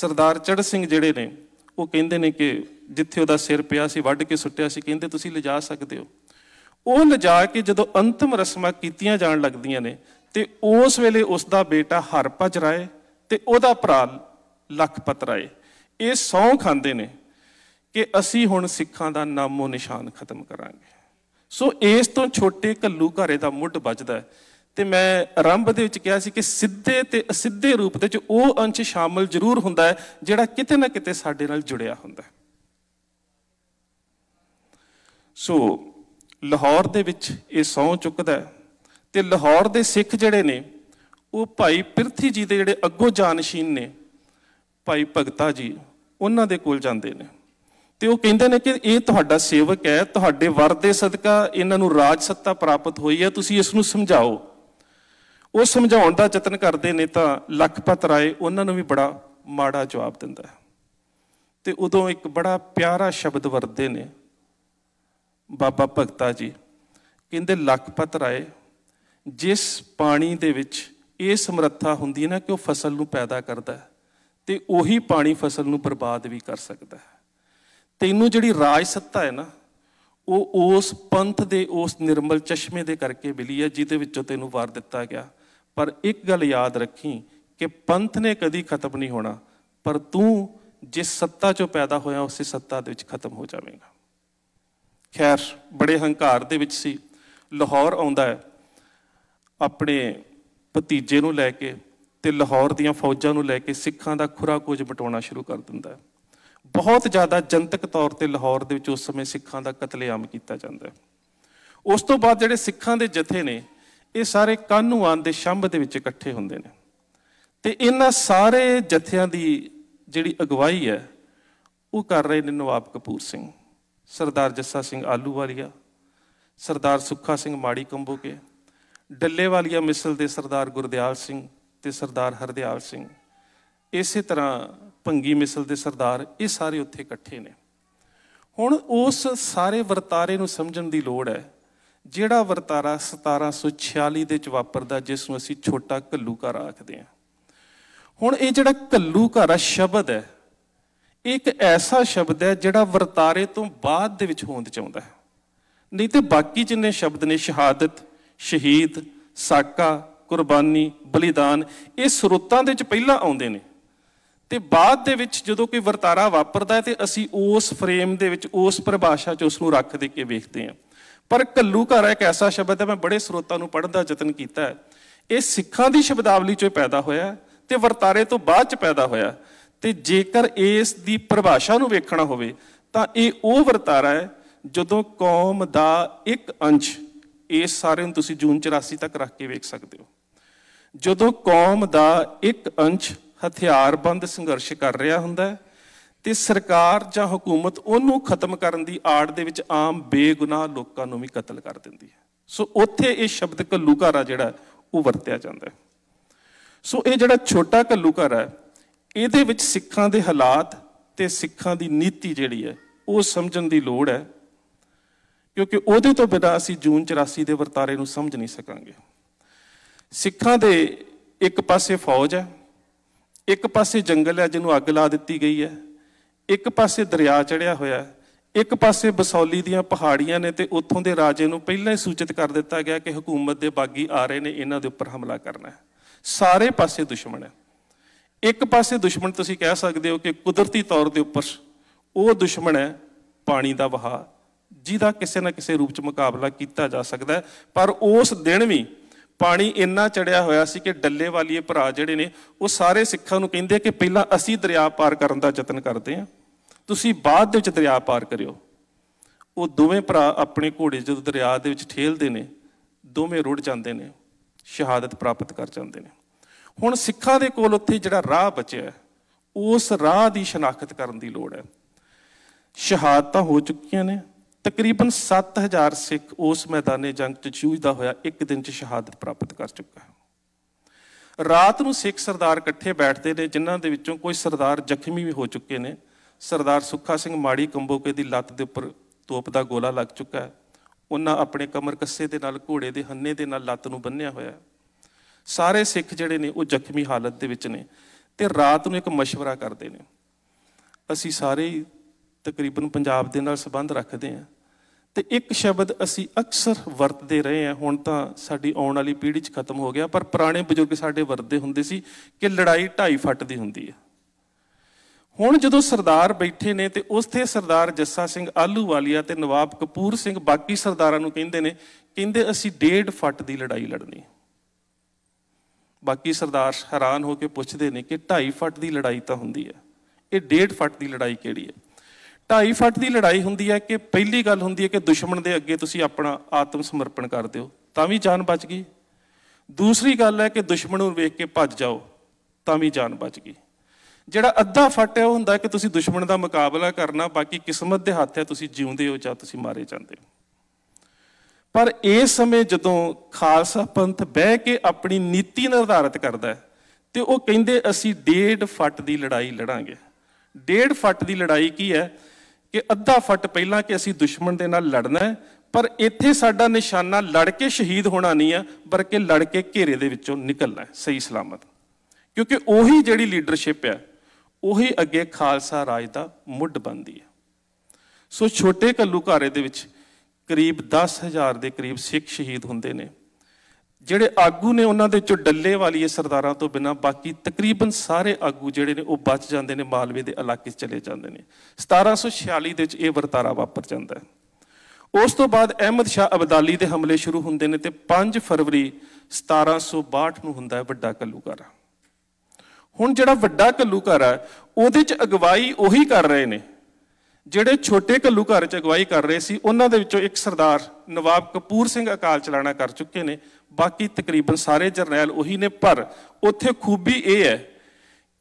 ਸਰਦਾਰ ਚੜ੍ਹ ਸਿੰਘ ਜਿਹੜੇ ਨੇ ਉਹ ਕਹਿੰਦੇ ਨੇ ਕਿ ਜਿੱਥੇ ਉਹਦਾ ਸਿਰ ਪਿਆ ਸੀ ਵੱਢ ਕੇ ਸੁੱਟਿਆ ਸੀ ਕਹਿੰਦੇ ਤੁਸੀਂ ਲਿਜਾ ਸਕਦੇ ਹੋ ਉਹ ਲਿਜਾ ਕੇ ਜਦੋਂ ਅੰਤਮ ਰਸਮਾਂ ਕੀਤੀਆਂ ਜਾਣ ਲੱਗਦੀਆਂ ਨੇ ਤੇ ਉਸ ਵੇਲੇ ਉਸ ਦਾ ਬੇਟਾ ਹਰਪਜ ਰਾਏ ਤੇ ਉਹਦਾ ਭਰਾ ਲਖਪਤ ਰਾਏ ਇਹ ਸੌਂ ਖਾਂਦੇ ਨੇ ਕਿ ਅਸੀਂ ਹੁਣ ਸਿੱਖਾਂ ਦਾ ਨਾਮੋ ਨਿਸ਼ਾਨ ਖਤਮ ਕਰਾਂਗੇ ਸੋ ਇਸ ਤੋਂ ਛੋਟੇ ਕੱਲੂ ਘਾਰੇ ਦਾ ਮੁੱਢ ਵੱਜਦਾ ਹੈ ਤੇ ਮੈਂ ਆਰੰਭ ਦੇ ਵਿੱਚ ਕਿਹਾ ਸੀ ਕਿ ਸਿੱਧੇ ਤੇ ਅਸਿੱਧੇ ਰੂਪ ਦੇ ਵਿੱਚ ਉਹ ਅੰਸ਼ ਸ਼ਾਮਲ ਜ਼ਰੂਰ ਹੁੰਦਾ ਹੈ ਜਿਹੜਾ ਕਿਤੇ ਨਾ ਕਿਤੇ ਸਾਡੇ ਨਾਲ ਜੁੜਿਆ ਹੁੰਦਾ ਹੈ ਸੋ ਲਾਹੌਰ ਦੇ ਵਿੱਚ ਇਹ ਸੌ ਚੁੱਕਦਾ ਤੇ ਲਾਹੌਰ ਦੇ ਸਿੱਖ ਜਿਹੜੇ ਨੇ ਉਹ ਭਾਈ ਪਿਰਥੀ ਜੀ ਦੇ ਜਿਹੜੇ ਅੱਗੋਂ ਜਾਨਸ਼ੀਨ ਨੇ ਭਾਈ ਭਗਤਾ ਜੀ ਉਹਨਾਂ ਦੇ ਕੋਲ ਜਾਂਦੇ ਨੇ ਤੇ ਉਹ ਕਹਿੰਦੇ ਨੇ ਕਿ ਇਹ ਤੁਹਾਡਾ ਸੇਵਕ ਹੈ ਤੁਹਾਡੇ ਵਰ ਦੇ ਸਦਕਾ ਇਹਨਾਂ ਨੂੰ ਰਾਜ ਸੱਤਾ ਪ੍ਰਾਪਤ ਹੋਈ ਹੈ ਤੁਸੀਂ ਇਸ ਨੂੰ ਸਮਝਾਓ ਉਹ ਸਮਝਾਉਣ ਦਾ ਯਤਨ ਕਰਦੇ ਨੇ ਤਾਂ ਲਖਪਤ ਰਾਏ ਉਹਨਾਂ ਨੂੰ ਵੀ ਬੜਾ ਮਾੜਾ ਜਵਾਬ ਦਿੰਦਾ ਤੇ ਉਦੋਂ ਇੱਕ ਬੜਾ ਪਿਆਰਾ ਸ਼ਬਦ ਵਰਦੇ ਨੇ ਬਾਬਾ ਭਗਤਾ ਜੀ ਕਹਿੰਦੇ ਲਖਪਤ ਰਾਏ ਜਿਸ ਪਾਣੀ ਦੇ ਵਿੱਚ ਇਹ ਸਮਰੱਥਾ ਹੁੰਦੀ ਹੈ ਨਾ ਕਿ ਉਹ ਫਸਲ ਨੂੰ ਪੈਦਾ ਕਰਦਾ ਹੈ ਤੇ ਉਹੀ ਪਾਣੀ ਫਸਲ ਨੂੰ ਬਰਬਾਦ ਵੀ ਕਰ ਸਕਦਾ ਹੈ ਤੈਨੂੰ ਜਿਹੜੀ ਰਾਜ ਸੱਤਾ ਹੈ ਨਾ ਉਹ ਉਸ ਪੰਥ ਦੇ ਉਸ ਨਿਰਮਲ ਚਸ਼ਮੇ ਦੇ ਕਰਕੇ ਮਿਲੀ ਹੈ ਜਿਹਦੇ ਵਿੱਚੋਂ ਤੈਨੂੰ ਵਾਰ ਦਿੱਤਾ ਗਿਆ ਪਰ ਇੱਕ ਗੱਲ ਯਾਦ ਰੱਖੀ ਕਿ ਪੰਥ ਨੇ ਕਦੀ ਖਤਮ ਨਹੀਂ ਹੋਣਾ ਪਰ ਤੂੰ ਜਿਸ ਸੱਤਾ ਚੋਂ ਪੈਦਾ ਹੋਇਆ ਉਸੇ ਸੱਤਾ ਦੇ ਵਿੱਚ ਖਤਮ ਹੋ ਜਾਵੇਂਗਾ ਖੈਰ ਬੜੇ ਹੰਕਾਰ ਦੇ ਵਿੱਚ ਸੀ ਲਾਹੌਰ ਆਉਂਦਾ ਹੈ ਆਪਣੇ ਭਤੀਜੇ ਨੂੰ ਲੈ ਕੇ ਤੇ ਲਾਹੌਰ ਦੀਆਂ ਫੌਜਾਂ ਨੂੰ ਲੈ ਕੇ ਸਿੱਖਾਂ ਦਾ ਖੁਰਾ ਕੁਝ ਮਟਾਉਣਾ ਸ਼ੁਰੂ ਕਰ ਦਿੰਦਾ ਹੈ ਬਹੁਤ ਜ਼ਿਆਦਾ ਜਨਤਕ ਤੌਰ ਤੇ ਲਾਹੌਰ ਦੇ ਵਿੱਚ ਉਸ ਸਮੇਂ ਸਿੱਖਾਂ ਦਾ ਕਤਲੇਆਮ ਕੀਤਾ ਜਾਂਦਾ ਹੈ ਉਸ ਤੋਂ ਬਾਅਦ ਜਿਹੜੇ ਸਿੱਖਾਂ ਦੇ ਜਥੇ ਨੇ ਇਹ ਸਾਰੇ ਕਾਨੂੰਨ ਦੇ ਸ਼ੰਭ ਦੇ ਵਿੱਚ ਇਕੱਠੇ ਹੁੰਦੇ ਨੇ ਤੇ ਇਹਨਾਂ ਸਾਰੇ ਜਥਿਆਂ ਦੀ ਜਿਹੜੀ ਅਗਵਾਈ ਹੈ ਉਹ ਕਰ ਰਹੇ ਨੇ ਨਵਾਬ ਕਪੂਰ ਸਿੰਘ ਸਰਦਾਰ ਜੱਸਾ ਸਿੰਘ ਆਲੂਵਾਲੀਆ ਸਰਦਾਰ ਸੁੱਖਾ ਸਿੰਘ ਮਾੜੀ ਕੰਬੋਕੇ ਡੱਲੇਵਾਲੀਆ ਮਿਸਲ ਦੇ ਸਰਦਾਰ ਗੁਰਦਿਆਲ ਸਿੰਘ ਤੇ ਸਰਦਾਰ ਹਰਦਿਆਲ ਸਿੰਘ ਇਸੇ ਤਰ੍ਹਾਂ ਭੰਗੀ ਮਿਸਲ ਦੇ ਸਰਦਾਰ ਇਹ ਸਾਰੇ ਉੱਥੇ ਇਕੱਠੇ ਨੇ ਹੁਣ ਉਸ ਸਾਰੇ ਵਰਤਾਰੇ ਨੂੰ ਸਮਝਣ ਦੀ ਲੋੜ ਹੈ ਜਿਹੜਾ ਵਰਤਾਰਾ 1746 ਦੇ ਚ ਵਾਪਰਦਾ ਜਿਸ ਨੂੰ ਅਸੀਂ ਛੋਟਾ ਘੱਲੂ ਘਰ ਆਖਦੇ ਹਾਂ ਹੁਣ ਇਹ ਜਿਹੜਾ ਘੱਲੂ ਘਰ ਸ਼ਬਦ ਹੈ ਇੱਕ ਐਸਾ ਸ਼ਬਦ ਹੈ ਜਿਹੜਾ ਵਰਤਾਰੇ ਤੋਂ ਬਾਅਦ ਦੇ ਵਿੱਚ ਹੋਂਦ ਚ ਹੈ ਨਹੀਂ ਤੇ ਬਾਕੀ ਜਿੰਨੇ ਸ਼ਬਦ ਨੇ ਸ਼ਹਾਦਤ ਸ਼ਹੀਦ ਸਾਕਾ ਕੁਰਬਾਨੀ ਬਲੀਦਾਨ ਇਹ ਸਰੋਤਾਂ ਦੇ ਵਿੱਚ ਪਹਿਲਾਂ ਆਉਂਦੇ ਨੇ ਤੇ ਬਾਅਦ ਦੇ ਵਿੱਚ ਜਦੋਂ ਕੋਈ ਵਰਤਾਰਾ ਵਾਪਰਦਾ ਹੈ ਤੇ ਅਸੀਂ ਉਸ ਫਰੇਮ ਦੇ ਵਿੱਚ ਉਸ ਪਰਿਭਾਸ਼ਾ 'ਚ ਉਸ ਨੂੰ ਰੱਖ ਦੇ ਕੇ ਵੇਖਦੇ ਹਾਂ ਪਰ ਕੱਲੂ ਘਰ ਇੱਕ ਐਸਾ ਸ਼ਬਦ ਹੈ ਮੈਂ ਬੜੇ ਸਰੋਤਾਂ ਨੂੰ ਪੜਨ ਦਾ ਯਤਨ ਕੀਤਾ ਹੈ ਇਹ ਸਿੱਖਾਂ ਦੀ ਸ਼ਬਦਾਵਲੀ 'ਚੋਂ ਪੈਦਾ ਹੋਇਆ ਤੇ ਵਰਤਾਰੇ ਤੋਂ ਬਾਅਦ 'ਚ ਪੈਦਾ ਹੋਇਆ ਤੇ ਜੇਕਰ ਇਸ ਦੀ ਪਰਿਭਾਸ਼ਾ ਨੂੰ ਵੇਖਣਾ ਹੋਵੇ ਤਾਂ ਇਹ ਉਹ ਵਰਤਾਰਾ ਹੈ ਜਦੋਂ ਕੌਮ ਦਾ ਇੱਕ ਅੰਸ਼ ਇਸ ਸਾਰੇ ਨੂੰ ਤੁਸੀਂ ਜੂਨ 84 ਤੱਕ ਰੱਖ ਕੇ ਵੇਖ ਸਕਦੇ ਹੋ ਜਦੋਂ ਕੌਮ ਦਾ ਇੱਕ ਅੰਸ਼ ਹਥਿਆਰਬੰਦ ਸੰਘਰਸ਼ ਕਰ ਰਿਹਾ ਹੁੰਦਾ ਹੈ ਤੇ ਸਰਕਾਰ ਜਾਂ ਹਕੂਮਤ ਉਹਨੂੰ ਖਤਮ ਕਰਨ ਦੀ ਆੜ ਦੇ ਵਿੱਚ ਆਮ ਬੇਗੁਨਾਹ ਲੋਕਾਂ ਨੂੰ ਵੀ ਕਤਲ ਕਰ ਦਿੰਦੀ ਹੈ ਸੋ ਉੱਥੇ ਇਹ ਸ਼ਬਦ ਕੱਲੂਕਾਰਾ ਜਿਹੜਾ ਉਹ ਵਰਤਿਆ ਜਾਂਦਾ ਹੈ ਸੋ ਇਹ ਜਿਹੜਾ ਛੋਟਾ ਕੱਲੂਕਾਰਾ ਹੈ ਇਹਦੇ ਵਿੱਚ ਸਿੱਖਾਂ ਦੇ ਹਾਲਾਤ ਤੇ ਸਿੱਖਾਂ ਦੀ ਨੀਤੀ ਜਿਹੜੀ ਹੈ ਉਹ ਸਮਝਣ ਦੀ ਲੋੜ ਹੈ ਕਿਉਂਕਿ ਉਹਦੇ ਤੋਂ ਬਿਨਾਂ ਅਸੀਂ ਜੂਨ 84 ਦੇ ਵਰਤਾਰੇ ਨੂੰ ਸਮਝ ਨਹੀਂ ਸਕਾਂਗੇ ਸਿੱਖਾਂ ਦੇ ਇੱਕ ਪਾਸੇ ਫੌਜ ਹੈ ਇੱਕ ਪਾਸੇ ਜੰਗਲ ਹੈ ਜਿਹਨੂੰ ਅੱਗ ਲਾ ਦਿੱਤੀ ਗਈ ਹੈ ਇੱਕ ਪਾਸੇ ਦਰਿਆ ਚੜਿਆ ਹੋਇਆ ਹੈ ਇੱਕ ਪਾਸੇ ਬਸੌਲੀ ਦੀਆਂ ਪਹਾੜੀਆਂ ਨੇ ਤੇ ਉੱਥੋਂ ਦੇ ਰਾਜੇ ਨੂੰ ਪਹਿਲਾਂ ਹੀ ਸੂਚਿਤ ਕਰ ਦਿੱਤਾ ਗਿਆ ਕਿ ਹਕੂਮਤ ਦੇ ਬਾਗੀ ਆ ਰਹੇ ਨੇ ਇਹਨਾਂ ਦੇ ਉੱਪਰ ਹਮਲਾ ਕਰਨਾ ਹੈ ਸਾਰੇ ਪਾਸੇ ਦੁਸ਼ਮਣ ਹੈ ਇੱਕ ਪਾਸੇ ਦੁਸ਼ਮਣ ਤੁਸੀਂ ਕਹਿ ਸਕਦੇ ਹੋ ਕਿ ਕੁਦਰਤੀ ਤੌਰ ਦੇ ਉੱਪਰ ਉਹ ਦੁਸ਼ਮਣ ਹੈ ਪਾਣੀ ਦਾ ਵਹਾਅ ਜਿਹਦਾ ਕਿਸੇ ਨਾ ਕਿਸੇ ਰੂਪ 'ਚ ਮੁਕਾਬਲਾ ਕੀਤਾ ਜਾ ਸਕਦਾ ਹੈ ਪਰ ਉਸ ਦਿਨ ਵੀ ਪਾਣੀ ਇੰਨਾ ਚੜਿਆ ਹੋਇਆ ਸੀ ਕਿ ਡੱਲੇ ਵਾਲੀਏ ਭਰਾ ਜਿਹੜੇ ਨੇ ਉਹ ਸਾਰੇ ਸਿੱਖਾਂ ਨੂੰ ਕਹਿੰਦੇ ਕਿ ਪਹਿਲਾਂ ਅਸੀਂ ਦਰਿਆ ਪਾਰ ਕਰਨ ਦਾ ਯਤਨ ਕਰਦੇ ਹਾਂ ਤੁਸੀਂ ਬਾਅਦ ਦੇ ਵਿੱਚ ਦਰਿਆ ਪਾਰ ਕਰਿਓ ਉਹ ਦੋਵੇਂ ਭਰਾ ਆਪਣੇ ਘੋੜੇ ਜਦੋਂ ਦਰਿਆ ਦੇ ਵਿੱਚ ਠੇਲਦੇ ਨੇ ਦੋਵੇਂ ਰੁੜ ਜਾਂਦੇ ਨੇ ਸ਼ਹਾਦਤ ਪ੍ਰਾਪਤ ਕਰ ਜਾਂਦੇ ਨੇ ਹੁਣ ਸਿੱਖਾਂ ਦੇ ਕੋਲ ਉੱਥੇ ਜਿਹੜਾ ਰਾਹ ਬਚਿਆ ਉਸ ਰਾਹ ਦੀ ਸ਼ਨਾਖਤ ਕਰਨ ਦੀ ਲੋੜ ਹੈ ਸ਼ਹਾਦਤਾਂ ਹੋ ਚੁੱਕੀਆਂ ਨੇ ਤਕਰੀਬਨ 7000 ਸਿੱਖ ਉਸ ਮੈਦਾਨੇ ਜੰਗ 'ਚ ਜੂਝਦਾ ਹੋਇਆ ਇੱਕ ਦਿਨ 'ਚ ਸ਼ਹਾਦਤ ਪ੍ਰਾਪਤ ਕਰ ਚੁੱਕਾ ਹੈ ਰਾਤ ਨੂੰ ਸਿੱਖ ਸਰਦਾਰ ਇਕੱਠੇ ਬੈਠਦੇ ਨੇ ਜਿਨ੍ਹਾਂ ਦੇ ਵਿੱਚੋਂ ਕੋਈ ਸਰਦਾਰ ਜ਼ਖਮੀ ਵੀ ਹੋ ਚੁੱਕੇ ਨੇ ਸਰਦਾਰ ਸੁੱਖਾ ਸਿੰਘ ਮਾੜੀ ਕੰਬੋਕੇ ਦੀ ਲੱਤ ਦੇ ਉੱਪਰ ਤੋਪ ਦਾ ਗੋਲਾ ਲੱਗ ਚੁੱਕਾ ਹੈ ਉਹਨਾਂ ਆਪਣੇ ਕਮਰ ਕੱਸੇ ਦੇ ਨਾਲ ਘੋੜੇ ਦੇ ਹੰਨੇ ਦੇ ਨਾਲ ਲੱਤ ਨੂੰ ਬੰਨਿਆ ਹੋਇਆ ਹੈ ਸਾਰੇ ਸਿੱਖ ਜਿਹੜੇ ਨੇ ਉਹ ਜ਼ਖਮੀ ਹਾਲਤ ਦੇ ਵਿੱਚ ਨੇ ਤੇ ਰਾਤ ਨੂੰ ਇੱਕ مشورہ ਕਰਦੇ ਨੇ ਅਸੀਂ ਸਾਰੇ ਤਕਰੀਬਨ ਪੰਜਾਬ ਦੇ ਨਾਲ ਸੰਬੰਧ ਰੱਖਦੇ ਆ ਤੇ ਇੱਕ ਸ਼ਬਦ ਅਸੀਂ ਅਕਸਰ ਵਰਤਦੇ ਰਹੇ ਆ ਹੁਣ ਤਾਂ ਸਾਡੀ ਆਉਣ ਵਾਲੀ ਪੀੜ੍ਹੀ 'ਚ ਖਤਮ ਹੋ ਗਿਆ ਪਰ ਪੁਰਾਣੇ ਬਜ਼ੁਰਗ ਸਾਡੇ ਵਰਤਦੇ ਹੁੰਦੇ ਸੀ ਕਿ ਲੜਾਈ ਢਾਈ ਫੱਟ ਦੀ ਹੁੰਦੀ ਹੈ ਹੁਣ ਜਦੋਂ ਸਰਦਾਰ ਬੈਠੇ ਨੇ ਤੇ ਉਸਥੇ ਸਰਦਾਰ ਜੱਸਾ ਸਿੰਘ ਆਲੂਵਾਲੀਆ ਤੇ ਨਵਾਬ ਕਪੂਰ ਸਿੰਘ ਬਾਕੀ ਸਰਦਾਰਾਂ ਨੂੰ ਕਹਿੰਦੇ ਨੇ ਕਹਿੰਦੇ ਅਸੀਂ ਡੇਢ ਫੱਟ ਦੀ ਲੜਾਈ ਲੜਨੀ ਹੈ ਬਾਕੀ ਸਰਦਾਰ ਹੈਰਾਨ ਹੋ ਕੇ ਪੁੱਛਦੇ ਨੇ ਕਿ 2.5 ਫੁੱਟ ਦੀ ਲੜਾਈ ਤਾਂ ਹੁੰਦੀ ਹੈ ਇਹ 1.5 ਫੁੱਟ ਦੀ ਲੜਾਈ ਕਿਹੜੀ ਹੈ 2.5 ਫੁੱਟ ਦੀ ਲੜਾਈ ਹੁੰਦੀ ਹੈ ਕਿ ਪਹਿਲੀ ਗੱਲ ਹੁੰਦੀ ਹੈ ਕਿ ਦੁਸ਼ਮਣ ਦੇ ਅੱਗੇ ਤੁਸੀਂ ਆਪਣਾ ਆਤਮ ਸਮਰਪਣ ਕਰ ਦਿਓ ਤਾਂ ਵੀ ਜਾਨ ਬਚ ਗਈ ਦੂਸਰੀ ਗੱਲ ਹੈ ਕਿ ਦੁਸ਼ਮਣ ਨੂੰ ਵੇਖ ਕੇ ਭੱਜ ਜਾਓ ਤਾਂ ਵੀ ਜਾਨ ਬਚ ਗਈ ਜਿਹੜਾ ਅੱਧਾ ਫੱਟ ਹੈ ਉਹ ਹੁੰਦਾ ਕਿ ਤੁਸੀਂ ਦੁਸ਼ਮਣ ਦਾ ਮੁਕਾਬਲਾ ਕਰਨਾ ਬਾਕੀ ਕਿਸਮਤ ਦੇ ਹੱਥ ਹੈ ਤੁਸੀਂ ਜਿਉਂਦੇ ਹੋ ਜਾਂ ਤੁਸੀਂ ਮਾਰੇ ਜਾਂਦੇ ਹੋ ਪਰ ਇਸ ਸਮੇਂ ਜਦੋਂ ਖਾਲਸਾ ਪੰਥ ਬਹਿ ਕੇ ਆਪਣੀ ਨੀਤੀ ਨਿਰਧਾਰਿਤ ਕਰਦਾ ਤੇ ਉਹ ਕਹਿੰਦੇ ਅਸੀਂ ਡੇਢ ਫੱਟ ਦੀ ਲੜਾਈ ਲੜਾਂਗੇ ਡੇਢ ਫੱਟ ਦੀ ਲੜਾਈ ਕੀ ਹੈ ਕਿ ਅੱਧਾ ਫੱਟ ਪਹਿਲਾਂ ਕਿ ਅਸੀਂ ਦੁਸ਼ਮਣ ਦੇ ਨਾਲ ਲੜਨਾ ਹੈ ਪਰ ਇੱਥੇ ਸਾਡਾ ਨਿਸ਼ਾਨਾ ਲੜ ਕੇ ਸ਼ਹੀਦ ਹੋਣਾ ਨਹੀਂ ਆ ਬਲਕਿ ਲੜ ਕੇ ਘੇਰੇ ਦੇ ਵਿੱਚੋਂ ਨਿਕਲਣਾ ਹੈ ਸਹੀ ਸਲਾਮਤ ਕਿਉਂਕਿ ਉਹੀ ਜਿਹੜੀ ਲੀਡਰਸ਼ਿਪ ਹੈ ਉਹੀ ਅੱਗੇ ਖਾਲਸਾ ਰਾਜ ਦਾ ਮੁੱਢ ਬਣਦੀ ਹੈ ਸੋ ਛੋਟੇ ਕੱਲੂ ਘਾਰੇ ਦੇ ਵਿੱਚ ਕਰੀਬ 10000 ਦੇ ਕਰੀਬ ਸਿੱਖ ਸ਼ਹੀਦ ਹੁੰਦੇ ਨੇ ਜਿਹੜੇ ਆਗੂ ਨੇ ਉਹਨਾਂ ਦੇ ਚੋ ਡੱਲੇ ਵਾਲੀਏ ਸਰਦਾਰਾਂ ਤੋਂ ਬਿਨਾ ਬਾਕੀ ਤਕਰੀਬਨ ਸਾਰੇ ਆਗੂ ਜਿਹੜੇ ਨੇ ਉਹ ਬਚ ਜਾਂਦੇ ਨੇ ਮਾਲਵੇ ਦੇ ਇਲਾਕੇ 'ਚ ਚਲੇ ਜਾਂਦੇ ਨੇ 1746 ਦੇ ਵਿੱਚ ਇਹ ਵਰਤਾਰਾ ਵਾਪਰ ਜਾਂਦਾ ਹੈ ਉਸ ਤੋਂ ਬਾਅਦ ਅਹਿਮਦ ਸ਼ਾਹ ਅਬਦਾਲੀ ਦੇ ਹਮਲੇ ਸ਼ੁਰੂ ਹੁੰਦੇ ਨੇ ਤੇ 5 ਫਰਵਰੀ 1762 ਨੂੰ ਹੁੰਦਾ ਹੈ ਵੱਡਾ ਕੱਲੂਕਾਰਾ ਹੁਣ ਜਿਹੜਾ ਵੱਡਾ ਕੱਲੂਕਾਰਾ ਉਹਦੇ 'ਚ ਅਗਵਾਈ ਉਹੀ ਕਰ ਰਹੇ ਨੇ ਜਿਹੜੇ ਛੋਟੇ ਘੱਲੂ ਘਰ ਚ ਅਗਵਾਈ ਕਰ ਰਹੇ ਸੀ ਉਹਨਾਂ ਦੇ ਵਿੱਚੋਂ ਇੱਕ ਸਰਦਾਰ ਨਵਾਬ ਕਪੂਰ ਸਿੰਘ ਅਕਾਲ ਚਲਾਣਾ ਕਰ ਚੁੱਕੇ ਨੇ ਬਾਕੀ ਤਕਰੀਬਨ ਸਾਰੇ ਜਰਨੈਲ ਉਹੀ ਨੇ ਪਰ ਉੱਥੇ ਖੂਬੀ ਇਹ ਹੈ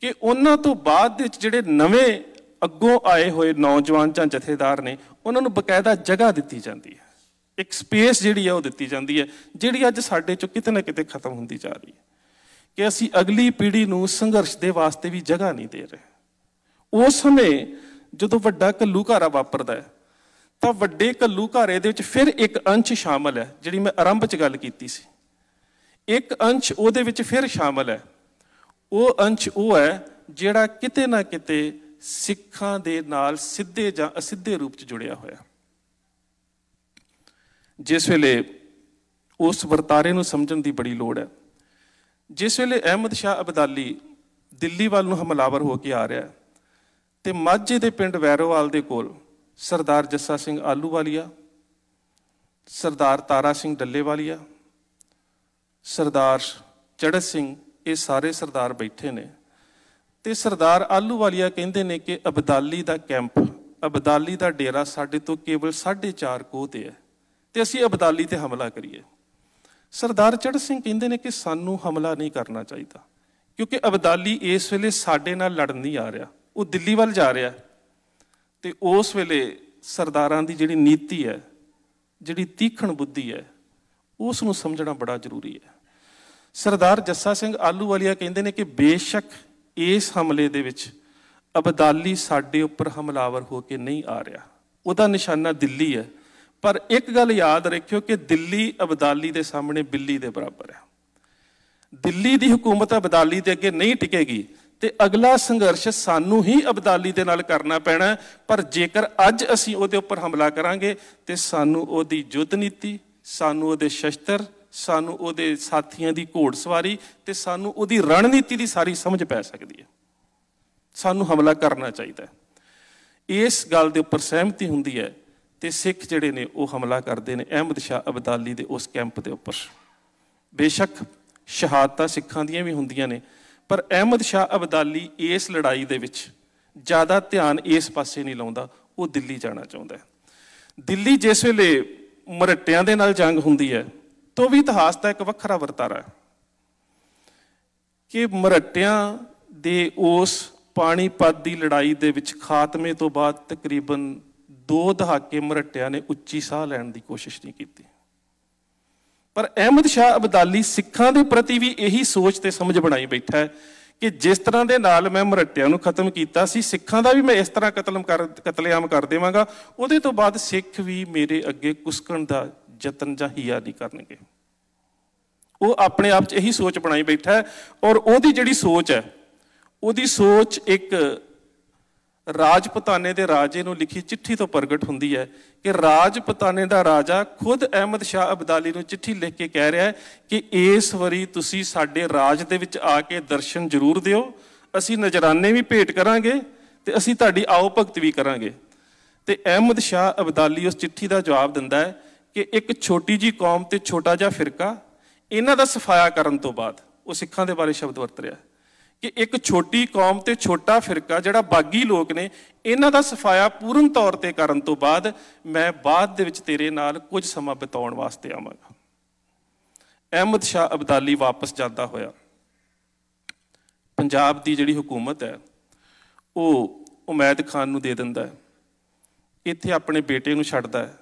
ਕਿ ਉਹਨਾਂ ਤੋਂ ਬਾਅਦ ਵਿੱਚ ਜਿਹੜੇ ਨਵੇਂ ਅੱਗੋਂ ਆਏ ਹੋਏ ਨੌਜਵਾਨ ਜਾਂ ਜਥੇਦਾਰ ਨੇ ਉਹਨਾਂ ਨੂੰ ਬਕਾਇਦਾ ਜਗ੍ਹਾ ਦਿੱਤੀ ਜਾਂਦੀ ਹੈ ਇੱਕ ਸਪੇਸ ਜਿਹੜੀ ਹੈ ਉਹ ਦਿੱਤੀ ਜਾਂਦੀ ਹੈ ਜਿਹੜੀ ਅੱਜ ਸਾਡੇ ਚੋਂ ਕਿਤੇ ਨਾ ਕਿਤੇ ਖਤਮ ਹੁੰਦੀ ਜਾ ਰਹੀ ਹੈ ਕਿ ਅਸੀਂ ਅਗਲੀ ਪੀੜ੍ਹੀ ਨੂੰ ਸੰਘਰਸ਼ ਦੇ ਵਾਸਤੇ ਵੀ ਜਗ੍ਹਾ ਨਹੀਂ ਦੇ ਰਹੇ ਉਸ ਸਮੇਂ ਜਦੋਂ ਵੱਡਾ ਘੱਲੂਘਾਰਾ ਵਾਪਰਦਾ ਹੈ ਤਾਂ ਵੱਡੇ ਘੱਲੂਘਾਰੇ ਦੇ ਵਿੱਚ ਫਿਰ ਇੱਕ ਅੰਸ਼ ਸ਼ਾਮਲ ਹੈ ਜਿਹੜੀ ਮੈਂ ਆਰੰਭ 'ਚ ਗੱਲ ਕੀਤੀ ਸੀ ਇੱਕ ਅੰਸ਼ ਉਹਦੇ ਵਿੱਚ ਫਿਰ ਸ਼ਾਮਲ ਹੈ ਉਹ ਅੰਸ਼ ਉਹ ਹੈ ਜਿਹੜਾ ਕਿਤੇ ਨਾ ਕਿਤੇ ਸਿੱਖਾਂ ਦੇ ਨਾਲ ਸਿੱਧੇ ਜਾਂ ਅਸਿੱਧੇ ਰੂਪ 'ਚ ਜੁੜਿਆ ਹੋਇਆ ਜਿਸ ਵੇਲੇ ਉਸ ਵਰਤਾਰੇ ਨੂੰ ਸਮਝਣ ਦੀ ਬੜੀ ਲੋੜ ਹੈ ਜਿਸ ਵੇਲੇ ਅਹਿਮਦ ਸ਼ਾਹ ਅਬਦਾਲੀ ਦਿੱਲੀ ਵੱਲ ਨੂੰ ਹਮਲਾਵਰ ਹੋ ਕੇ ਆ ਰਿਹਾ ਹੈ ਤੇ ਮਾਝੇ ਦੇ ਪਿੰਡ ਵੈਰੋਵਾਲ ਦੇ ਕੋਲ ਸਰਦਾਰ ਜੱਸਾ ਸਿੰਘ ਆਲੂਵਾਲੀਆ ਸਰਦਾਰ ਤਾਰਾ ਸਿੰਘ ਡੱਲੇਵਾਲੀਆ ਸਰਦਾਰ ਚੜਤ ਸਿੰਘ ਇਹ ਸਾਰੇ ਸਰਦਾਰ ਬੈਠੇ ਨੇ ਤੇ ਸਰਦਾਰ ਆਲੂਵਾਲੀਆ ਕਹਿੰਦੇ ਨੇ ਕਿ ਅਬਦਾਲੀ ਦਾ ਕੈਂਪ ਅਬਦਾਲੀ ਦਾ ਡੇਰਾ ਸਾਡੇ ਤੋਂ ਕੇਵਲ 4.5 ਕੋਹ ਤੇ ਹੈ ਤੇ ਅਸੀਂ ਅਬਦਾਲੀ ਤੇ ਹਮਲਾ ਕਰੀਏ ਸਰਦਾਰ ਚੜ੍ਹ ਸਿੰਘ ਕਹਿੰਦੇ ਨੇ ਕਿ ਸਾਨੂੰ ਹਮਲਾ ਨਹੀਂ ਕਰਨਾ ਚਾਹੀਦਾ ਕਿਉਂਕਿ ਅਬਦਾਲੀ ਇਸ ਵੇਲੇ ਸਾਡੇ ਨਾਲ ਲੜਨ ਨਹੀਂ ਆ ਰਿਹਾ ਉਹ ਦਿੱਲੀ ਵੱਲ ਜਾ ਰਿਹਾ ਤੇ ਉਸ ਵੇਲੇ ਸਰਦਾਰਾਂ ਦੀ ਜਿਹੜੀ ਨੀਤੀ ਹੈ ਜਿਹੜੀ ਤੀਖਣ ਬੁੱਧੀ ਹੈ ਉਸ ਨੂੰ ਸਮਝਣਾ ਬੜਾ ਜ਼ਰੂਰੀ ਹੈ ਸਰਦਾਰ ਜੱਸਾ ਸਿੰਘ ਆਲੂਵਾਲੀਆ ਕਹਿੰਦੇ ਨੇ ਕਿ ਬੇਸ਼ੱਕ ਇਸ ਹਮਲੇ ਦੇ ਵਿੱਚ ਅਬਦਾਲੀ ਸਾਡੇ ਉੱਪਰ ਹਮਲਾਵਰ ਹੋ ਕੇ ਨਹੀਂ ਆ ਰਿਹਾ ਉਹਦਾ ਨਿਸ਼ਾਨਾ ਦਿੱਲੀ ਹੈ ਪਰ ਇੱਕ ਗੱਲ ਯਾਦ ਰੱਖਿਓ ਕਿ ਦਿੱਲੀ ਅਬਦਾਲੀ ਦੇ ਸਾਹਮਣੇ ਬਿੱਲੀ ਦੇ ਬਰਾਬਰ ਹੈ ਦਿੱਲੀ ਦੀ ਹਕੂਮਤ ਅਬਦਾਲੀ ਦੇ ਅੱਗੇ ਨਹੀਂ ਟਿਕੇਗੀ ਤੇ ਅਗਲਾ ਸੰਘਰਸ਼ ਸਾਨੂੰ ਹੀ ਅਬਦਾਲੀ ਦੇ ਨਾਲ ਕਰਨਾ ਪੈਣਾ ਪਰ ਜੇਕਰ ਅੱਜ ਅਸੀਂ ਉਹਦੇ ਉੱਪਰ ਹਮਲਾ ਕਰਾਂਗੇ ਤੇ ਸਾਨੂੰ ਉਹਦੀ ਯੁੱਧ ਨੀਤੀ ਸਾਨੂੰ ਉਹਦੇ ਸ਼ਸਤਰ ਸਾਨੂੰ ਉਹਦੇ ਸਾਥੀਆਂ ਦੀ ਘੋੜਸਵਾਰੀ ਤੇ ਸਾਨੂੰ ਉਹਦੀ ਰਣਨੀਤੀ ਦੀ ਸਾਰੀ ਸਮਝ ਪੈ ਸਕਦੀ ਹੈ ਸਾਨੂੰ ਹਮਲਾ ਕਰਨਾ ਚਾਹੀਦਾ ਹੈ ਇਸ ਗੱਲ ਦੇ ਉੱਪਰ ਸਹਿਮਤੀ ਹੁੰਦੀ ਹੈ ਤੇ ਸਿੱਖ ਜਿਹੜੇ ਨੇ ਉਹ ਹਮਲਾ ਕਰਦੇ ਨੇ ਅਹਿਮਦ ਸ਼ਾਹ ਅਬਦਾਲੀ ਦੇ ਉਸ ਕੈਂਪ ਦੇ ਉੱਪਰ ਬੇਸ਼ੱਕ ਸ਼ਹਾਦਤਾਂ ਸਿੱਖਾਂ ਦੀਆਂ ਵੀ ਹੁੰਦੀਆਂ ਨੇ ਪਰ ਅਹਿਮਦ ਸ਼ਾਹ ਅਬਦਾਲੀ ਇਸ ਲੜਾਈ ਦੇ ਵਿੱਚ ਜ਼ਿਆਦਾ ਧਿਆਨ ਇਸ ਪਾਸੇ ਨਹੀਂ ਲਾਉਂਦਾ ਉਹ ਦਿੱਲੀ ਜਾਣਾ ਚਾਹੁੰਦਾ ਹੈ ਦਿੱਲੀ ਜਿਸ ਵੇਲੇ ਮਰਟਿਆਂ ਦੇ ਨਾਲ ਜੰਗ ਹੁੰਦੀ ਹੈ ਤੋਂ ਵੀ ਇਤਿਹਾਸ ਦਾ ਇੱਕ ਵੱਖਰਾ ਵਰਤਾਰਾ ਹੈ ਕਿ ਮਰਟਿਆਂ ਦੇ ਉਸ ਪਾਣੀਪਤ ਦੀ ਲੜਾਈ ਦੇ ਵਿੱਚ ਖਾਤਮੇ ਤੋਂ ਬਾਅਦ ਤਕਰੀਬਨ ਦੋ ਦਹਾਕੇ ਮਰਟਿਆਂ ਨੇ ਉੱਚੀ ਸਾਹ ਲੈਣ ਦੀ ਕੋਸ਼ਿਸ਼ ਨਹੀਂ ਕੀਤੀ ਪਰ ਅਹਿਮਦ ਸ਼ਾਹ ਅਬਦਾਲੀ ਸਿੱਖਾਂ ਦੇ ਪ੍ਰਤੀ ਵੀ ਇਹੀ ਸੋਚ ਤੇ ਸਮਝ ਬਣਾਈ ਬੈਠਾ ਹੈ ਕਿ ਜਿਸ ਤਰ੍ਹਾਂ ਦੇ ਨਾਲ ਮੈਂ ਮਰੱਟਿਆਂ ਨੂੰ ਖਤਮ ਕੀਤਾ ਸੀ ਸਿੱਖਾਂ ਦਾ ਵੀ ਮੈਂ ਇਸ ਤਰ੍ਹਾਂ ਕਤਲਮ ਕਰ ਕਤਲੇਆਮ ਕਰ ਦੇਵਾਂਗਾ ਉਹਦੇ ਤੋਂ ਬਾਅਦ ਸਿੱਖ ਵੀ ਮੇਰੇ ਅੱਗੇ ਕੁਸਕਣ ਦਾ ਯਤਨ ਜਾਂ ਹਿਆ ਨਹੀਂ ਕਰਨਗੇ ਉਹ ਆਪਣੇ ਆਪ 'ਚ ਇਹੀ ਸੋਚ ਬਣਾਈ ਬੈਠਾ ਹੈ ਔਰ ਉਹਦੀ ਜਿਹੜੀ ਸੋਚ ਹੈ ਉਹਦੀ ਸੋਚ ਇੱਕ ਰਾਜਪਤਾਨੇ ਦੇ ਰਾਜੇ ਨੂੰ ਲਿਖੀ ਚਿੱਠੀ ਤੋਂ ਪ੍ਰਗਟ ਹੁੰਦੀ ਹੈ ਕਿ ਰਾਜਪਤਾਨੇ ਦਾ ਰਾਜਾ ਖੁਦ ਅਹਿਮਦ ਸ਼ਾਹ ਅਬਦਾਲੀ ਨੂੰ ਚਿੱਠੀ ਲਿਖ ਕੇ ਕਹਿ ਰਿਹਾ ਹੈ ਕਿ ਇਸ ਵਾਰੀ ਤੁਸੀਂ ਸਾਡੇ ਰਾਜ ਦੇ ਵਿੱਚ ਆ ਕੇ ਦਰਸ਼ਨ ਜ਼ਰੂਰ ਦਿਓ ਅਸੀਂ ਨਜ਼ਰਾਨੇ ਵੀ ਭੇਟ ਕਰਾਂਗੇ ਤੇ ਅਸੀਂ ਤੁਹਾਡੀ ਆਓ ਭਗਤ ਵੀ ਕਰਾਂਗੇ ਤੇ ਅਹਿਮਦ ਸ਼ਾਹ ਅਬਦਾਲੀ ਉਸ ਚਿੱਠੀ ਦਾ ਜਵਾਬ ਦਿੰਦਾ ਹੈ ਕਿ ਇੱਕ ਛੋਟੀ ਜੀ ਕੌਮ ਤੇ ਛੋਟਾ ਜਿਹਾ ਫਿਰਕਾ ਇਹਨਾਂ ਦਾ ਸਫਾਇਆ ਕਰਨ ਤੋਂ ਬਾਅਦ ਉਹ ਸਿੱਖਾਂ ਦੇ ਬਾਰੇ ਸ਼ਬਦ ਵਰਤ ਰਿਹਾ ਹੈ ਕਿ ਇੱਕ ਛੋਟੀ ਕੌਮ ਤੇ ਛੋਟਾ ਫਿਰਕਾ ਜਿਹੜਾ ਬਾਗੀ ਲੋਕ ਨੇ ਇਹਨਾਂ ਦਾ ਸਫਾਇਆ ਪੂਰਨ ਤੌਰ ਤੇ ਕਰਨ ਤੋਂ ਬਾਅਦ ਮੈਂ ਬਾਅਦ ਦੇ ਵਿੱਚ ਤੇਰੇ ਨਾਲ ਕੁਝ ਸਮਾਂ ਬਿਤਾਉਣ ਵਾਸਤੇ ਆਵਾਂਗਾ ਅਹਿਮਦ ਸ਼ਾਹ ਅਬਦਾਲੀ ਵਾਪਸ ਜਾਂਦਾ ਹੋਇਆ ਪੰਜਾਬ ਦੀ ਜਿਹੜੀ ਹਕੂਮਤ ਹੈ ਉਹ ਉਮੈਦ ਖਾਨ ਨੂੰ ਦੇ ਦਿੰਦਾ ਹੈ ਇੱਥੇ ਆਪਣੇ ਬੇਟੇ ਨੂੰ ਛੱਡਦਾ ਹੈ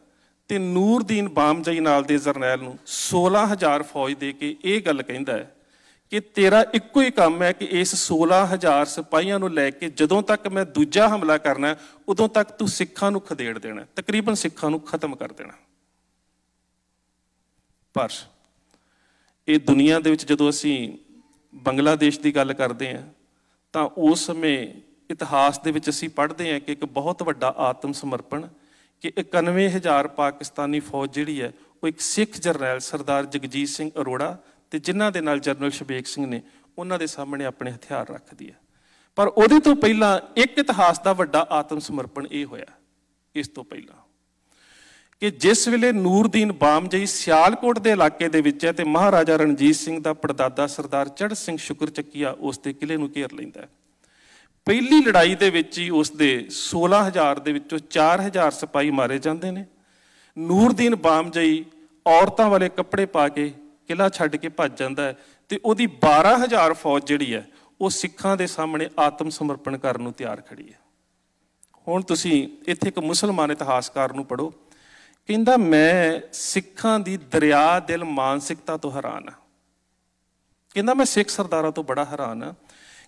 ਤੇ ਨੂਰਦੀਨ ਬਾਮਜਈ ਨਾਲ ਦੇ ਜਰਨੈਲ ਨੂੰ 16000 ਫੌਜ ਦੇ ਕੇ ਇਹ ਗੱਲ ਕਹਿੰਦਾ ਹੈ ਕਿ ਤੇਰਾ ਇੱਕੋ ਹੀ ਕੰਮ ਹੈ ਕਿ ਇਸ 16000 ਸਿਪਾਹੀਆਂ ਨੂੰ ਲੈ ਕੇ ਜਦੋਂ ਤੱਕ ਮੈਂ ਦੂਜਾ ਹਮਲਾ ਕਰਨਾ ਉਦੋਂ ਤੱਕ ਤੂੰ ਸਿੱਖਾਂ ਨੂੰ ਖਦੇੜ ਦੇਣਾ ਤਕਰੀਬਨ ਸਿੱਖਾਂ ਨੂੰ ਖਤਮ ਕਰ ਦੇਣਾ ਪਰ ਇਹ ਦੁਨੀਆ ਦੇ ਵਿੱਚ ਜਦੋਂ ਅਸੀਂ ਬੰਗਲਾਦੇਸ਼ ਦੀ ਗੱਲ ਕਰਦੇ ਹਾਂ ਤਾਂ ਉਸ ਸਮੇਂ ਇਤਿਹਾਸ ਦੇ ਵਿੱਚ ਅਸੀਂ ਪੜ੍ਹਦੇ ਹਾਂ ਕਿ ਇੱਕ ਬਹੁਤ ਵੱਡਾ ਆਤਮ ਸਮਰਪਣ ਕਿ 91000 ਪਾਕਿਸਤਾਨੀ ਫੌਜ ਜਿਹੜੀ ਹੈ ਉਹ ਇੱਕ ਸਿੱਖ ਜਰਨੈਲ ਸਰਦਾਰ ਜਗਜੀਤ ਸਿੰਘ ਅਰੋੜਾ ਤੇ ਜਿਨ੍ਹਾਂ ਦੇ ਨਾਲ ਜਰਨਲ ਸ਼ਬੀਕ ਸਿੰਘ ਨੇ ਉਹਨਾਂ ਦੇ ਸਾਹਮਣੇ ਆਪਣੇ ਹਥਿਆਰ ਰੱਖ ਦਿਆ ਪਰ ਉਹਦੇ ਤੋਂ ਪਹਿਲਾਂ ਇੱਕ ਇਤਿਹਾਸ ਦਾ ਵੱਡਾ ਆਤਮ ਸਮਰਪਣ ਇਹ ਹੋਇਆ ਇਸ ਤੋਂ ਪਹਿਲਾਂ ਕਿ ਜਿਸ ਵੇਲੇ ਨੂਰਦੀਨ ਬਾਮਜਈ ਸਿਆਲਕੋਟ ਦੇ ਇਲਾਕੇ ਦੇ ਵਿੱਚ ਹੈ ਤੇ ਮਹਾਰਾਜਾ ਰਣਜੀਤ ਸਿੰਘ ਦਾ ਪੜਦਾਦਾ ਸਰਦਾਰ ਚੜ੍ਹ ਸਿੰਘ ਸ਼ੁਕਰ ਚੱਕੀਆ ਉਸ ਦੇ ਕਿਲੇ ਨੂੰ ਘੇਰ ਲੈਂਦਾ ਹੈ ਪਹਿਲੀ ਲੜਾਈ ਦੇ ਵਿੱਚ ਹੀ ਉਸ ਦੇ 16000 ਦੇ ਵਿੱਚੋਂ 4000 ਸਿਪਾਹੀ ਮਾਰੇ ਜਾਂਦੇ ਨੇ ਨੂਰਦੀਨ ਬਾਮਜਈ ਔਰਤਾਂ ਵਾਲੇ ਕੱਪੜੇ ਪਾ ਕੇ ਕਿਲਾ ਛੱਡ ਕੇ ਭੱਜ ਜਾਂਦਾ ਤੇ ਉਹਦੀ 12000 ਫੌਜ ਜਿਹੜੀ ਹੈ ਉਹ ਸਿੱਖਾਂ ਦੇ ਸਾਹਮਣੇ ਆਤਮ ਸਮਰਪਣ ਕਰਨ ਨੂੰ ਤਿਆਰ ਖੜੀ ਹੈ ਹੁਣ ਤੁਸੀਂ ਇੱਥੇ ਇੱਕ ਮੁਸਲਮਾਨ ਇਤਿਹਾਸਕਾਰ ਨੂੰ ਪੜੋ ਕਹਿੰਦਾ ਮੈਂ ਸਿੱਖਾਂ ਦੀ ਦਰਿਆ ਦਿਲ ਮਾਨਸਿਕਤਾ ਤੋਂ ਹੈਰਾਨ ਆ ਕਹਿੰਦਾ ਮੈਂ ਸਿੱਖ ਸਰਦਾਰਾਂ ਤੋਂ ਬੜਾ ਹੈਰਾਨ ਆ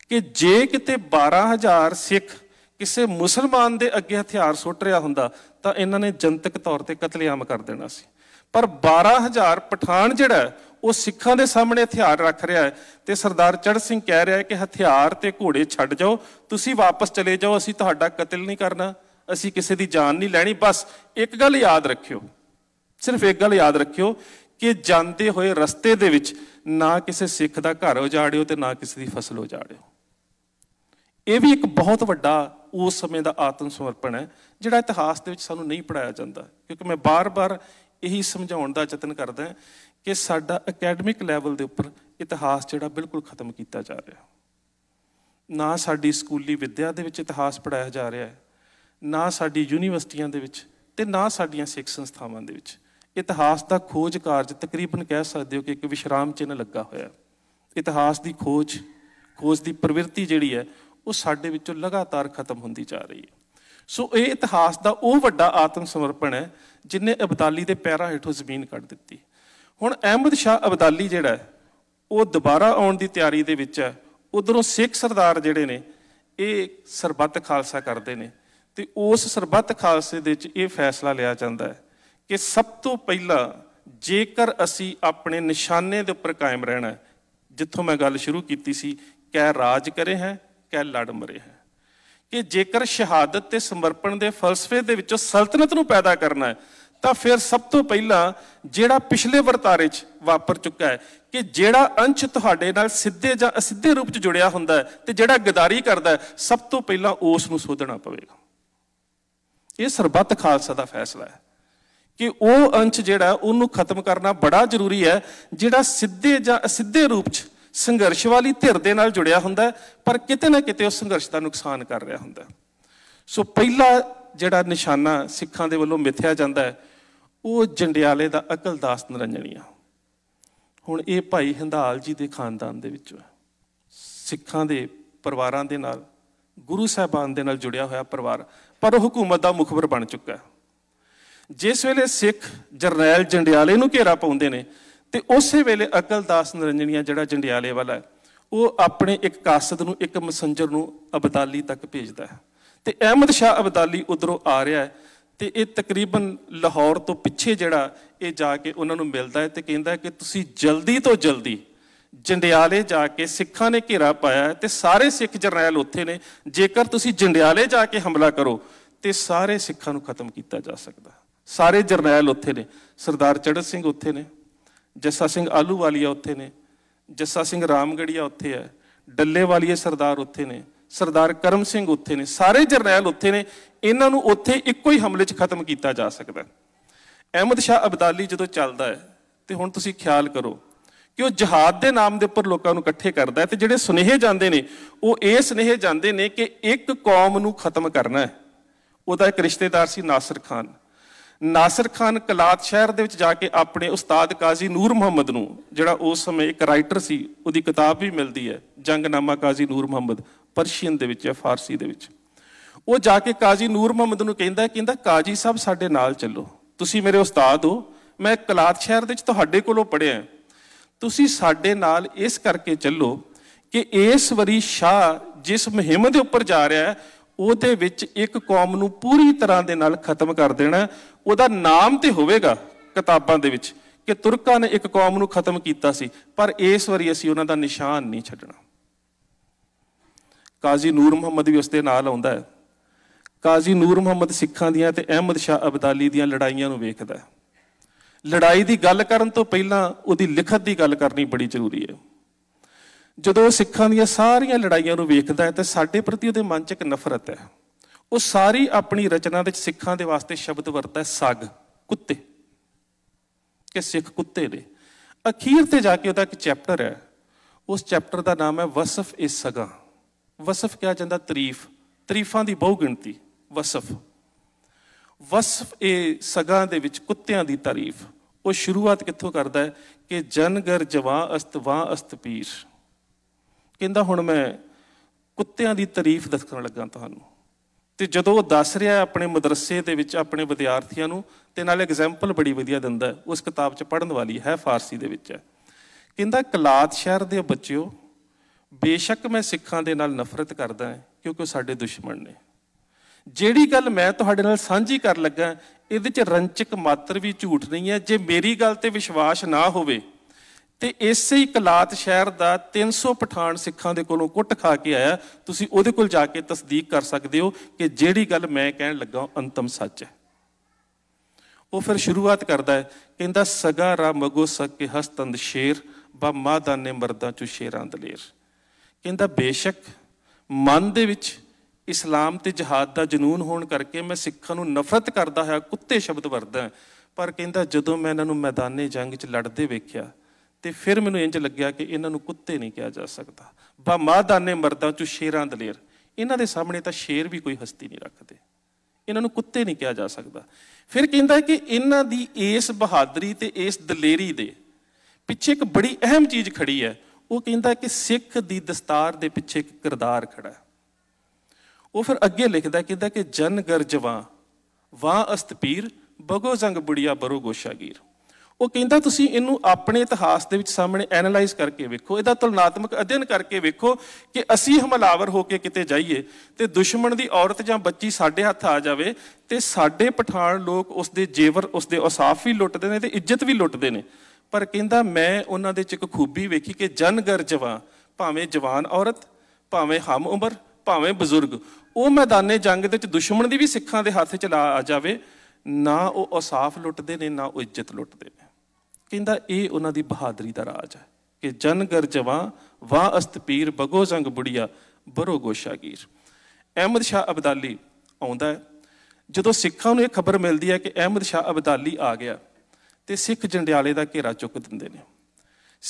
ਕਿ ਜੇ ਕਿਤੇ 12000 ਸਿੱਖ ਕਿਸੇ ਮੁਸਲਮਾਨ ਦੇ ਅੱਗੇ ਹਥਿਆਰ ਸੁੱਟ ਰਿਹਾ ਹੁੰਦਾ ਤਾਂ ਇਹਨਾਂ ਨੇ ਜਨਤਕ ਤੌਰ ਤੇ ਕਤਲੇਆਮ ਕਰ ਦੇਣਾ ਸੀ ਪਰ 12000 ਪਠਾਨ ਜਿਹੜਾ ਉਹ ਸਿੱਖਾਂ ਦੇ ਸਾਹਮਣੇ ਹਥਿਆਰ ਰੱਖ ਰਿਹਾ ਹੈ ਤੇ ਸਰਦਾਰ ਚੜ ਸਿੰਘ ਕਹਿ ਰਿਹਾ ਹੈ ਕਿ ਹਥਿਆਰ ਤੇ ਘੋੜੇ ਛੱਡ ਜਾਓ ਤੁਸੀਂ ਵਾਪਸ ਚਲੇ ਜਾਓ ਅਸੀਂ ਤੁਹਾਡਾ ਕਤਲ ਨਹੀਂ ਕਰਨਾ ਅਸੀਂ ਕਿਸੇ ਦੀ ਜਾਨ ਨਹੀਂ ਲੈਣੀ ਬਸ ਇੱਕ ਗੱਲ ਯਾਦ ਰੱਖਿਓ ਸਿਰਫ ਇੱਕ ਗੱਲ ਯਾਦ ਰੱਖਿਓ ਕਿ ਜਾਂਦੇ ਹੋਏ ਰਸਤੇ ਦੇ ਵਿੱਚ ਨਾ ਕਿਸੇ ਸਿੱਖ ਦਾ ਘਰ ਉਜਾੜਿਓ ਤੇ ਨਾ ਕਿਸੇ ਦੀ ਫਸਲ ਉਜਾੜਿਓ ਇਹ ਵੀ ਇੱਕ ਬਹੁਤ ਵੱਡਾ ਉਸ ਸਮੇਂ ਦਾ ਆਤਮ ਸਮਰਪਣ ਹੈ ਜਿਹੜਾ ਇਤਿਹਾਸ ਦੇ ਵਿੱਚ ਸਾਨੂੰ ਨਹੀਂ ਪੜਾਇਆ ਜਾਂਦਾ ਕਿਉਂਕਿ ਮੈਂ ਬਾਰ-ਬਾਰ ਇਹੀ ਸਮਝਾਉਣ ਦਾ ਯਤਨ ਕਰਦਾ ਕਿ ਸਾਡਾ ਅਕੈਡਮਿਕ ਲੈਵਲ ਦੇ ਉੱਪਰ ਇਤਿਹਾਸ ਜਿਹੜਾ ਬਿਲਕੁਲ ਖਤਮ ਕੀਤਾ ਜਾ ਰਿਹਾ ਨਾ ਸਾਡੀ ਸਕੂਲੀ ਵਿੱਦਿਆ ਦੇ ਵਿੱਚ ਇਤਿਹਾਸ ਪੜਾਇਆ ਜਾ ਰਿਹਾ ਹੈ ਨਾ ਸਾਡੀ ਯੂਨੀਵਰਸਿਟੀਆਂ ਦੇ ਵਿੱਚ ਤੇ ਨਾ ਸਾਡੀਆਂ ਸਿੱਖ ਸੰਸਥਾਵਾਂ ਦੇ ਵਿੱਚ ਇਤਿਹਾਸ ਦਾ ਖੋਜ ਕਾਰਜ ਤਕਰੀਬਨ ਕਹਿ ਸਕਦੇ ਹੋ ਕਿ ਇੱਕ ਵਿਸ਼ਰਾਮ ਚਿੰਨ ਲੱਗਾ ਹੋਇਆ ਇਤਿਹਾਸ ਦੀ ਖੋਜ ਖੋਜ ਦੀ ਪ੍ਰਵਿਰਤੀ ਜਿਹੜੀ ਹੈ ਉਹ ਸਾਡੇ ਵਿੱਚੋਂ ਲਗਾਤਾਰ ਖਤਮ ਹੁੰਦੀ ਜਾ ਰਹੀ ਹੈ ਸੋ ਇਹ ਇਤਿਹਾਸ ਦਾ ਉਹ ਵੱਡਾ ਆਤਮ ਸਮਰਪਣ ਹੈ ਜਿਨੇ ਅਬਦਾਲੀ ਦੇ ਪੈਰਾਂ ਹੇਠੋਂ ਜ਼ਮੀਨ ਕੱਢ ਦਿੱਤੀ ਹੁਣ ਅਹਿਮਦ ਸ਼ਾਹ ਅਬਦਾਲੀ ਜਿਹੜਾ ਹੈ ਉਹ ਦੁਬਾਰਾ ਆਉਣ ਦੀ ਤਿਆਰੀ ਦੇ ਵਿੱਚ ਹੈ ਉਧਰੋਂ ਸਿੱਖ ਸਰਦਾਰ ਜਿਹੜੇ ਨੇ ਇਹ ਸਰਬੱਤ ਖਾਲਸਾ ਕਰਦੇ ਨੇ ਤੇ ਉਸ ਸਰਬੱਤ ਖਾਲਸੇ ਦੇ ਵਿੱਚ ਇਹ ਫੈਸਲਾ ਲਿਆ ਜਾਂਦਾ ਹੈ ਕਿ ਸਭ ਤੋਂ ਪਹਿਲਾਂ ਜੇਕਰ ਅਸੀਂ ਆਪਣੇ ਨਿਸ਼ਾਨੇ ਦੇ ਉੱਪਰ ਕਾਇਮ ਰਹਿਣਾ ਜਿੱਥੋਂ ਮੈਂ ਗੱਲ ਸ਼ੁਰੂ ਕੀਤੀ ਸੀ ਕਹਿ ਰਾਜ ਕਰੇ ਹੈ ਕਹਿ ਲੜ ਮਰੇ ਹੈ ਕਿ ਜੇਕਰ ਸ਼ਹਾਦਤ ਤੇ ਸਮਰਪਣ ਦੇ ਫਲਸਫੇ ਦੇ ਵਿੱਚੋਂ ਸਲਤਨਤ ਨੂੰ ਪੈਦਾ ਕਰਨਾ ਹੈ ਤਾਂ ਫਿਰ ਸਭ ਤੋਂ ਪਹਿਲਾਂ ਜਿਹੜਾ ਪਿਛਲੇ ਵਰਤਾਰੇ 'ਚ ਵਾਪਰ ਚੁੱਕਾ ਹੈ ਕਿ ਜਿਹੜਾ ਅੰਸ਼ ਤੁਹਾਡੇ ਨਾਲ ਸਿੱਧੇ ਜਾਂ ਅਸਿੱਧੇ ਰੂਪ 'ਚ ਜੁੜਿਆ ਹੁੰਦਾ ਤੇ ਜਿਹੜਾ ਗਦਾਰੀ ਕਰਦਾ ਸਭ ਤੋਂ ਪਹਿਲਾਂ ਉਸ ਨੂੰ ਸੋਧਣਾ ਪਵੇਗਾ ਇਹ ਸਰਬੱਤ ਖਾਲਸਾ ਦਾ ਫੈਸਲਾ ਹੈ ਕਿ ਉਹ ਅੰਸ਼ ਜਿਹੜਾ ਉਹਨੂੰ ਖਤਮ ਕਰਨਾ ਬੜਾ ਜ਼ਰੂਰੀ ਹੈ ਜਿਹੜਾ ਸਿੱਧੇ ਜਾਂ ਅਸਿੱਧੇ ਰੂਪ 'ਚ ਸੰਘਰਸ਼ ਵਾਲੀ ਧਿਰ ਦੇ ਨਾਲ ਜੁੜਿਆ ਹੁੰਦਾ ਪਰ ਕਿਤੇ ਨਾ ਕਿਤੇ ਉਹ ਸੰਘਰਸ਼ ਦਾ ਨੁਕਸਾਨ ਕਰ ਰਿਹਾ ਹੁੰਦਾ ਸੋ ਪਹਿਲਾ ਜਿਹੜਾ ਨਿਸ਼ਾਨਾ ਸਿੱਖਾਂ ਦੇ ਵੱਲੋਂ ਮਿੱਥਿਆ ਜਾਂਦਾ ਹੈ ਉਹ ਜੰਡਿਆਲੇ ਦਾ ਅਕਲਦਾਸ ਨਰੰਜਣੀਆ ਹੁਣ ਇਹ ਭਾਈ ਹੰਦਾਲ ਜੀ ਦੇ ਖਾਨਦਾਨ ਦੇ ਵਿੱਚੋਂ ਹੈ ਸਿੱਖਾਂ ਦੇ ਪਰਿਵਾਰਾਂ ਦੇ ਨਾਲ ਗੁਰੂ ਸਾਹਿਬਾਨ ਦੇ ਨਾਲ ਜੁੜਿਆ ਹੋਇਆ ਪਰਿਵਾਰ ਪਰ ਉਹ ਹਕੂਮਤ ਦਾ ਮੁਖਬਰ ਬਣ ਚੁੱਕਾ ਹੈ ਜਿਸ ਵੇਲੇ ਸਿੱਖ ਜਰਨੈਲ ਜੰਡਿਆਲੇ ਨੂੰ ਘੇਰਾ ਪਾਉਂਦੇ ਨੇ ਤੇ ਉਸੇ ਵੇਲੇ ਅਕਲਦਾਸ ਨਰੰਜਣੀਆ ਜਿਹੜਾ ਜੰਡਿਆਲੇ ਵਾਲਾ ਹੈ ਉਹ ਆਪਣੇ ਇੱਕ ਕਾਸਦ ਨੂੰ ਇੱਕ ਮਸੰਜਰ ਨੂੰ ਅਬਦਾਲੀ ਤੱਕ ਭੇਜਦਾ ਹੈ ਤੇ ਅਹਿਮਦ ਸ਼ਾਹ ਅਬਦਾਲੀ ਉਧਰੋਂ ਆ ਰਿਹਾ ਹੈ ਤੇ ਇਹ ਤਕਰੀਬਨ ਲਾਹੌਰ ਤੋਂ ਪਿੱਛੇ ਜਿਹੜਾ ਇਹ ਜਾ ਕੇ ਉਹਨਾਂ ਨੂੰ ਮਿਲਦਾ ਹੈ ਤੇ ਕਹਿੰਦਾ ਕਿ ਤੁਸੀਂ ਜਲਦੀ ਤੋਂ ਜਲਦੀ ਜੰਡਿਆਲੇ ਜਾ ਕੇ ਸਿੱਖਾਂ ਨੇ ਘੇਰਾ ਪਾਇਆ ਤੇ ਸਾਰੇ ਸਿੱਖ ਜਰਨੈਲ ਉੱਥੇ ਨੇ ਜੇਕਰ ਤੁਸੀਂ ਜੰਡਿਆਲੇ ਜਾ ਕੇ ਹਮਲਾ ਕਰੋ ਤੇ ਸਾਰੇ ਸਿੱਖਾਂ ਨੂੰ ਖਤਮ ਕੀਤਾ ਜਾ ਸਕਦਾ ਸਾਰੇ ਜਰਨੈਲ ਉੱਥੇ ਨੇ ਸਰਦਾਰ ਚੜਤ ਸਿੰਘ ਉੱਥੇ ਨੇ ਜੱਸਾ ਸਿੰਘ ਆਲੂਵਾਲੀਆ ਉੱਥੇ ਨੇ ਜੱਸਾ ਸਿੰਘ ਰਾਮਗੜੀਆ ਉੱਥੇ ਹੈ ਡੱਲੇ ਵਾਲੀਏ ਸਰਦਾਰ ਉੱਥੇ ਨੇ ਸਰਦਾਰ ਕਰਮ ਸਿੰਘ ਉੱਥੇ ਨੇ ਸਾਰੇ ਜਰਨੈਲ ਉੱਥੇ ਨੇ ਇਹਨਾਂ ਨੂੰ ਉੱਥੇ ਇੱਕੋ ਹੀ ਹਮਲੇ 'ਚ ਖਤਮ ਕੀਤਾ ਜਾ ਸਕਦਾ ਅਹਿਮਦ ਸ਼ਾਹ ਅਬਦਾਲੀ ਜਦੋਂ ਚੱਲਦਾ ਹੈ ਤੇ ਹੁਣ ਤੁਸੀਂ ਖਿਆਲ ਕਰੋ ਕਿ ਉਹ ਜਹਾਦ ਦੇ ਨਾਮ ਦੇ ਉੱਪਰ ਲੋਕਾਂ ਨੂੰ ਇਕੱਠੇ ਕਰਦਾ ਹੈ ਤੇ ਜਿਹੜੇ ਸੁਨੇਹੇ ਜਾਂਦੇ ਨੇ ਉਹ ਇਹ ਸੁਨੇਹੇ ਜਾਂਦੇ ਨੇ ਕਿ ਇੱਕ ਕੌਮ ਨੂੰ ਖਤਮ ਕਰਨਾ ਹੈ ਉਹਦਾ ਇੱਕ ਰਿਸ਼ਤੇਦਾਰ ਸੀ ਨਾਸਰ ਖਾਨ ਨਾਸਰ ਖਾਨ ਕਲਾਤ ਸ਼ਹਿਰ ਦੇ ਵਿੱਚ ਜਾ ਕੇ ਆਪਣੇ ਉਸਤਾਦ ਕਾਜ਼ੀ ਨੂਰ ਮੁਹੰਮਦ ਨੂੰ ਜਿਹੜਾ ਉਸ ਸਮੇਂ ਇੱਕ ਰਾਈਟਰ ਸੀ ਉਹਦੀ ਕਿਤਾਬ ਵੀ ਮਿਲਦੀ ਹੈ ਜੰਗਨਾਮਾ ਕਾਜ਼ੀ ਨੂਰ ਮੁਹੰਮਦ ਪਰਸ਼ੀਅਨ ਦੇ ਵਿੱਚ ਹੈ ਫਾਰਸੀ ਦੇ ਵਿੱਚ ਉਹ ਜਾ ਕੇ ਕਾਜ਼ੀ ਨੂਰ ਮੁਹੰਮਦ ਨੂੰ ਕਹਿੰਦਾ ਕਹਿੰਦਾ ਕਾਜ਼ੀ ਸਾਹਿਬ ਸਾਡੇ ਨਾਲ ਚੱਲੋ ਤੁਸੀਂ ਮੇਰੇ ਉਸਤਾਦ ਹੋ ਮੈਂ ਕਲਾਤ ਸ਼ਹਿਰ ਦੇ ਵਿੱਚ ਤੁਹਾਡੇ ਕੋਲੋਂ ਪੜਿਆ ਤੁਸੀਂ ਸਾਡੇ ਨਾਲ ਇਸ ਕਰਕੇ ਚੱਲੋ ਕਿ ਇਸ ਵਰੀ ਸ਼ਾਹ ਜਿਸ ਮੁਹਿੰਮ ਦੇ ਉੱਪਰ ਜਾ ਰਿਹਾ ਹੈ ਉਹਦੇ ਵਿੱਚ ਇੱਕ ਕੌਮ ਨੂੰ ਪੂਰੀ ਤਰ੍ਹਾਂ ਦੇ ਨਾਲ ਖਤਮ ਕਰ ਦੇਣਾ ਉਹਦਾ ਨਾਮ ਤੇ ਹੋਵੇਗਾ ਕਿਤਾਬਾਂ ਦੇ ਵਿੱਚ ਕਿ ਤੁਰਕਾਂ ਨੇ ਇੱਕ ਕੌਮ ਨੂੰ ਖਤਮ ਕੀਤਾ ਸੀ ਪਰ ਇਸ ਵਾਰੀ ਅਸੀਂ ਉਹਨਾਂ ਦਾ ਨਿਸ਼ਾਨ ਨਹੀਂ ਛੱਡਣਾ ਕਾਜ਼ੀ ਨੂਰ ਮੁਹੰਮਦ ਵੀ ਉਸਦੇ ਨਾਲ ਆਉਂਦਾ ਹੈ ਕਾਜ਼ੀ ਨੂਰ ਮੁਹੰਮਦ ਸਿੱਖਾਂ ਦੀਆਂ ਤੇ ਅਹਿਮਦ ਸ਼ਾਹ ਅਬਦਾਲੀ ਦੀਆਂ ਲੜਾਈਆਂ ਨੂੰ ਵੇਖਦਾ ਹੈ ਲੜਾਈ ਦੀ ਗੱਲ ਕਰਨ ਤੋਂ ਪਹਿਲਾਂ ਉਹਦੀ ਲਿਖਤ ਦੀ ਗੱਲ ਕਰਨੀ ਬੜੀ ਜ਼ਰੂਰੀ ਹੈ ਜਦੋਂ ਸਿੱਖਾਂ ਦੀਆਂ ਸਾਰੀਆਂ ਲੜਾਈਆਂ ਨੂੰ ਵੇਖਦਾ ਹੈ ਤਾਂ ਸਾਡੇ ਪ੍ਰਤੀ ਉਹਦੇ ਮਨ 'ਚ ਇੱਕ ਨਫ਼ਰਤ ਹੈ ਉਹ ਸਾਰੀ ਆਪਣੀ ਰਚਨਾ ਵਿੱਚ ਸਿੱਖਾਂ ਦੇ ਵਾਸਤੇ ਸ਼ਬਦ ਵਰਤਦਾ ਹੈ ਸੱਗ ਕੁੱਤੇ ਕਿ ਸਿੱਖ ਕੁੱਤੇ ਨੇ ਅਖੀਰ ਤੇ ਜਾ ਕੇ ਉਹਦਾ ਇੱਕ ਚੈਪਟਰ ਹੈ ਉਸ ਚੈਪਟਰ ਦਾ ਨਾਮ ਹੈ ਵਸਫ ਇਸ ਸਗਾ ਵਸਫ ਕਿਹਾ ਜਾਂਦਾ ਤਾਰੀਫ ਤਾਰੀਫਾਂ ਦੀ ਬਹੁ ਗਿਣਤੀ ਵਸਫ ਵਸਫ ਇਹ ਸਗਾ ਦੇ ਵਿੱਚ ਕੁੱਤਿਆਂ ਦੀ ਤਾਰੀਫ ਉਹ ਸ਼ੁਰੂਆਤ ਕਿੱਥੋਂ ਕਰਦਾ ਹੈ ਕਿ ਜਨਗਰ ਜਵਾ ਅਸਤਵਾ ਅਸਤਪੀਰ ਕਹਿੰਦਾ ਹੁਣ ਮੈਂ ਕੁੱਤਿਆਂ ਦੀ ਤਾਰੀਫ ਦੱਸਣ ਲੱਗਾ ਤੁਹਾਨੂੰ ਤੇ ਜਦੋਂ ਉਹ ਦੱਸ ਰਿਹਾ ਆਪਣੇ ਮਦਰਸੇ ਦੇ ਵਿੱਚ ਆਪਣੇ ਵਿਦਿਆਰਥੀਆਂ ਨੂੰ ਤੇ ਨਾਲ ਐਗਜ਼ਾਮਪਲ ਬੜੀ ਵਧੀਆ ਦਿੰਦਾ ਉਸ ਕਿਤਾਬ 'ਚ ਪੜਨ ਵਾਲੀ ਹੈ ਫਾਰਸੀ ਦੇ ਵਿੱਚ ਹੈ ਕਹਿੰਦਾ ਕਲਾਤ ਸ਼ਹਿਰ ਦੇ ਬੱਚਿਓ ਬੇਸ਼ੱਕ ਮੈਂ ਸਿੱਖਾਂ ਦੇ ਨਾਲ ਨਫ਼ਰਤ ਕਰਦਾ ਹਾਂ ਕਿਉਂਕਿ ਉਹ ਸਾਡੇ ਦੁਸ਼ਮਣ ਨੇ ਜਿਹੜੀ ਗੱਲ ਮੈਂ ਤੁਹਾਡੇ ਨਾਲ ਸਾਂਝੀ ਕਰਨ ਲੱਗਾ ਇਹਦੇ 'ਚ ਰੰਚਕ ਮਾਤਰ ਵੀ ਝੂਠ ਨਹੀਂ ਹੈ ਜੇ ਮੇਰੀ ਗੱਲ ਤੇ ਵਿਸ਼ਵਾਸ ਨਾ ਹੋਵੇ ਤੇ ਇਸੇ ਹੀ ਕਲਾਤ ਸ਼ਹਿਰ ਦਾ 300 ਪਠਾਨ ਸਿੱਖਾਂ ਦੇ ਕੋਲੋਂ ਕੁੱਟ ਖਾ ਕੇ ਆਇਆ ਤੁਸੀਂ ਉਹਦੇ ਕੋਲ ਜਾ ਕੇ ਤਸਦੀਕ ਕਰ ਸਕਦੇ ਹੋ ਕਿ ਜਿਹੜੀ ਗੱਲ ਮੈਂ ਕਹਿਣ ਲੱਗਾ ਅੰਤਮ ਸੱਚ ਹੈ ਉਹ ਫਿਰ ਸ਼ੁਰੂਆਤ ਕਰਦਾ ਹੈ ਕਹਿੰਦਾ ਸਗਾ ਰਾ ਮਗੋ ਸਕੇ ਹਸਤੰਦ ਸ਼ੇਰ ਬਾ ਮਾਦਾਨੇ ਮਰਦਾਂ ਚੋ ਸ਼ੇਰਾਂ ਦਲੇਰ ਕਹਿੰਦਾ ਬੇਸ਼ੱਕ ਮਨ ਦੇ ਵਿੱਚ ਇਸਲਾਮ ਤੇ ਜਹਾਦ ਦਾ ਜਨੂਨ ਹੋਣ ਕਰਕੇ ਮੈਂ ਸਿੱਖਾਂ ਨੂੰ ਨਫ਼ਰਤ ਕਰਦਾ ਹੋਇਆ ਕੁੱਤੇ ਸ਼ਬਦ ਵਰਦਾ ਪਰ ਕਹਿੰਦਾ ਜਦੋਂ ਮੈਂ ਇਹਨਾਂ ਨੂੰ ਮੈਦਾਨੇ ਜੰਗ 'ਚ ਲੜਦੇ ਵੇਖਿਆ ਤੇ ਫਿਰ ਮੈਨੂੰ ਇੰਜ ਲੱਗਿਆ ਕਿ ਇਹਨਾਂ ਨੂੰ ਕੁੱਤੇ ਨਹੀਂ ਕਿਹਾ ਜਾ ਸਕਦਾ ਬਾ ਮਾਦਾਨੇ ਮਰਦਾਂ ਚ ਸ਼ੇਰਾਂ ਦਲੇਰ ਇਹਨਾਂ ਦੇ ਸਾਹਮਣੇ ਤਾਂ ਸ਼ੇਰ ਵੀ ਕੋਈ ਹਸਤੀ ਨਹੀਂ ਰੱਖਦੇ ਇਹਨਾਂ ਨੂੰ ਕੁੱਤੇ ਨਹੀਂ ਕਿਹਾ ਜਾ ਸਕਦਾ ਫਿਰ ਕਹਿੰਦਾ ਕਿ ਇਹਨਾਂ ਦੀ ਇਸ ਬਹਾਦਰੀ ਤੇ ਇਸ ਦਲੇਰੀ ਦੇ ਪਿੱਛੇ ਇੱਕ ਬੜੀ ਅਹਿਮ ਚੀਜ਼ ਖੜੀ ਹੈ ਉਹ ਕਹਿੰਦਾ ਕਿ ਸਿੱਖ ਦੀ ਦਸਤਾਰ ਦੇ ਪਿੱਛੇ ਇੱਕ ਕਿਰਦਾਰ ਖੜਾ ਹੈ ਉਹ ਫਿਰ ਅੱਗੇ ਲਿਖਦਾ ਕਹਿੰਦਾ ਕਿ ਜਨ ਗਰਜਵਾ ਵਾ ਅਸਤਪੀਰ ਬਗੋ ਜੰਗ ਬੁੜੀਆ ਬਰੋ ਗੋਸ਼ਾਗੀਰ ਉਹ ਕਹਿੰਦਾ ਤੁਸੀਂ ਇਹਨੂੰ ਆਪਣੇ ਇਤਿਹਾਸ ਦੇ ਵਿੱਚ ਸਾਹਮਣੇ ਐਨਲਾਈਜ਼ ਕਰਕੇ ਵੇਖੋ ਇਹਦਾ ਤੁਲਨਾਤਮਕ ਅਧਿਐਨ ਕਰਕੇ ਵੇਖੋ ਕਿ ਅਸੀਂ ਹਮਲਾਵਰ ਹੋ ਕੇ ਕਿਤੇ ਜਾਈਏ ਤੇ ਦੁਸ਼ਮਣ ਦੀ ਔਰਤ ਜਾਂ ਬੱਚੀ ਸਾਡੇ ਹੱਥ ਆ ਜਾਵੇ ਤੇ ਸਾਡੇ ਪਠਾਨ ਲੋਕ ਉਸ ਦੇ ਜੇਵਰ ਉਸ ਦੇ ਔਸਾਫ ਵੀ ਲੁੱਟਦੇ ਨੇ ਤੇ ਇੱਜ਼ਤ ਵੀ ਲੁੱਟਦੇ ਨੇ ਪਰ ਕਹਿੰਦਾ ਮੈਂ ਉਹਨਾਂ ਦੇ ਚ ਇੱਕ ਖੂਬੀ ਵੇਖੀ ਕਿ ਜਵਾਂ ਭਾਵੇਂ ਜਵਾਨ ਔਰਤ ਭਾਵੇਂ ਹਮ ਉਮਰ ਭਾਵੇਂ ਬਜ਼ੁਰਗ ਉਹ ਮੈਦਾਨੇ ਜੰਗ ਦੇ ਵਿੱਚ ਦੁਸ਼ਮਣ ਦੀ ਵੀ ਸਿੱਖਾਂ ਦੇ ਹੱਥ ਚ ਲਾ ਆ ਜਾਵੇ ਨਾ ਉਹ ਔਸਾਫ ਲੁੱਟਦੇ ਨੇ ਨਾ ਉਹ ਇੱਜ਼ਤ ਲੁੱਟਦੇ ਨੇ ਕਹਿੰਦਾ ਇਹ ਉਹਨਾਂ ਦੀ ਬਹਾਦਰੀ ਦਾ ਰਾਜ ਹੈ ਕਿ ਜਨ ਗਰ ਜਵਾ ਵਾ ਪੀਰ ਬਗੋ ਜੰਗ ਬੁੜੀਆ ਬਰੋ ਗੋਸ਼ਾਗੀਰ ਅਹਿਮਦ ਸ਼ਾ ਅਬਦਾਲੀ ਆਉਂਦਾ ਹੈ ਜਦੋਂ ਸਿੱਖਾਂ ਨੂੰ ਇਹ ਖਬਰ ਮਿਲਦੀ ਹੈ ਕਿ ਅਹਿਮਦ ਸ਼ਾ ਅਬਦਾਲੀ ਆ ਗਿਆ ਤੇ ਸਿੱਖ ਜੰਡਿਆਲੇ ਦਾ ਘੇਰਾ ਚੁੱਕ ਦਿੰਦੇ ਨੇ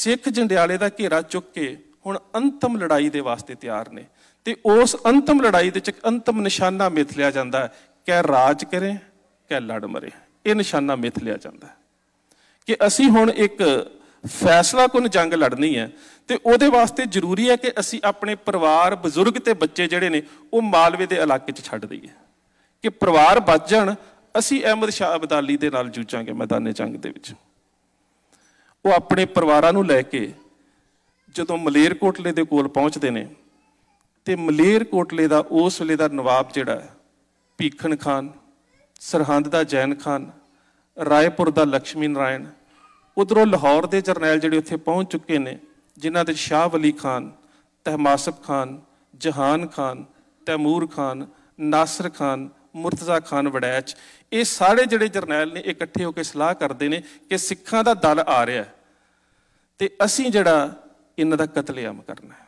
ਸਿੱਖ ਜੰਡਿਆਲੇ ਦਾ ਘੇਰਾ ਚੁੱਕ ਕੇ ਹੁਣ ਅੰਤਮ ਲੜਾਈ ਦੇ ਵਾਸਤੇ ਤਿਆਰ ਨੇ ਤੇ ਉਸ ਅੰਤਮ ਲੜਾਈ ਦੇ ਚ ਅੰਤਮ ਨਿਸ਼ਾਨਾ ਮਿਥ ਲਿਆ ਜਾਂਦਾ ਹੈ ਕਿ ਰਾਜ ਕਰੇ ਕਿ ਲੜ ਮਰੇ ਇਹ ਨਿਸ਼ਾਨਾ ਮਿਥ ਲਿਆ ਜਾਂਦਾ ਹੈ ਕਿ ਅਸੀਂ ਹੁਣ ਇੱਕ ਫੈਸਲਾ ਕੁਨ ਜੰਗ ਲੜਨੀ ਹੈ ਤੇ ਉਹਦੇ ਵਾਸਤੇ ਜ਼ਰੂਰੀ ਹੈ ਕਿ ਅਸੀਂ ਆਪਣੇ ਪਰਿਵਾਰ ਬਜ਼ੁਰਗ ਤੇ ਬੱਚੇ ਜਿਹੜੇ ਨੇ ਉਹ ਮਾਲਵੇ ਦੇ ਇਲਾਕੇ 'ਚ ਛੱਡ ਦਈਏ ਕਿ ਪਰਿਵਾਰ ਬਚ ਜਾਣ ਅਸੀਂ ਅਹਿਮਦ ਸ਼ਾਹ ਅਬਦਾਲੀ ਦੇ ਨਾਲ ਜੂਝਾਂਗੇ ਮੈਦਾਨੇ ਜੰਗ ਦੇ ਵਿੱਚ ਉਹ ਆਪਣੇ ਪਰਿਵਾਰਾਂ ਨੂੰ ਲੈ ਕੇ ਜਦੋਂ ਮਲੇਰਕੋਟਲੇ ਦੇ ਕੋਲ ਪਹੁੰਚਦੇ ਨੇ ਤੇ ਮਲੇਰਕੋਟਲੇ ਦਾ ਉਸ ਵੇਲੇ ਦਾ ਨਵਾਬ ਜਿਹੜਾ ਭੀਖਣ ਖਾਨ ਸਰਹੰਦ ਦਾ ਜੈਨ ਖਾਨ ਰਾਏਪੁਰ ਦਾ ਲక్ష్ਮੀ ਨਾਰਾਇਣ ਉਧਰੋਂ ਲਾਹੌਰ ਦੇ ਜਰਨੈਲ ਜਿਹੜੇ ਉੱਥੇ ਪਹੁੰਚ ਚੁੱਕੇ ਨੇ ਜਿਨ੍ਹਾਂ ਦੇ ਸ਼ਾਹ ਵਲੀ ਖਾਨ ਤਹਿਮਾਸਬ ਖਾਨ ਜਹਾਨ ਖਾਨ ਤੈਮੂਰ ਖਾਨ ਨਾਸਰ ਖਾਨ ਮੁਰਤਜ਼ਾ ਖਾਨ ਵੜੈਚ ਇਹ ਸਾਰੇ ਜਿਹੜੇ ਜਰਨੈਲ ਨੇ ਇਕੱਠੇ ਹੋ ਕੇ ਸਲਾਹ ਕਰਦੇ ਨੇ ਕਿ ਸਿੱਖਾਂ ਦਾ ਦਲ ਆ ਰਿਹਾ ਹੈ ਤੇ ਅਸੀਂ ਜਿਹੜਾ ਇਹਨਾਂ ਦਾ ਕਤਲੇਆਮ ਕਰਨਾ ਹੈ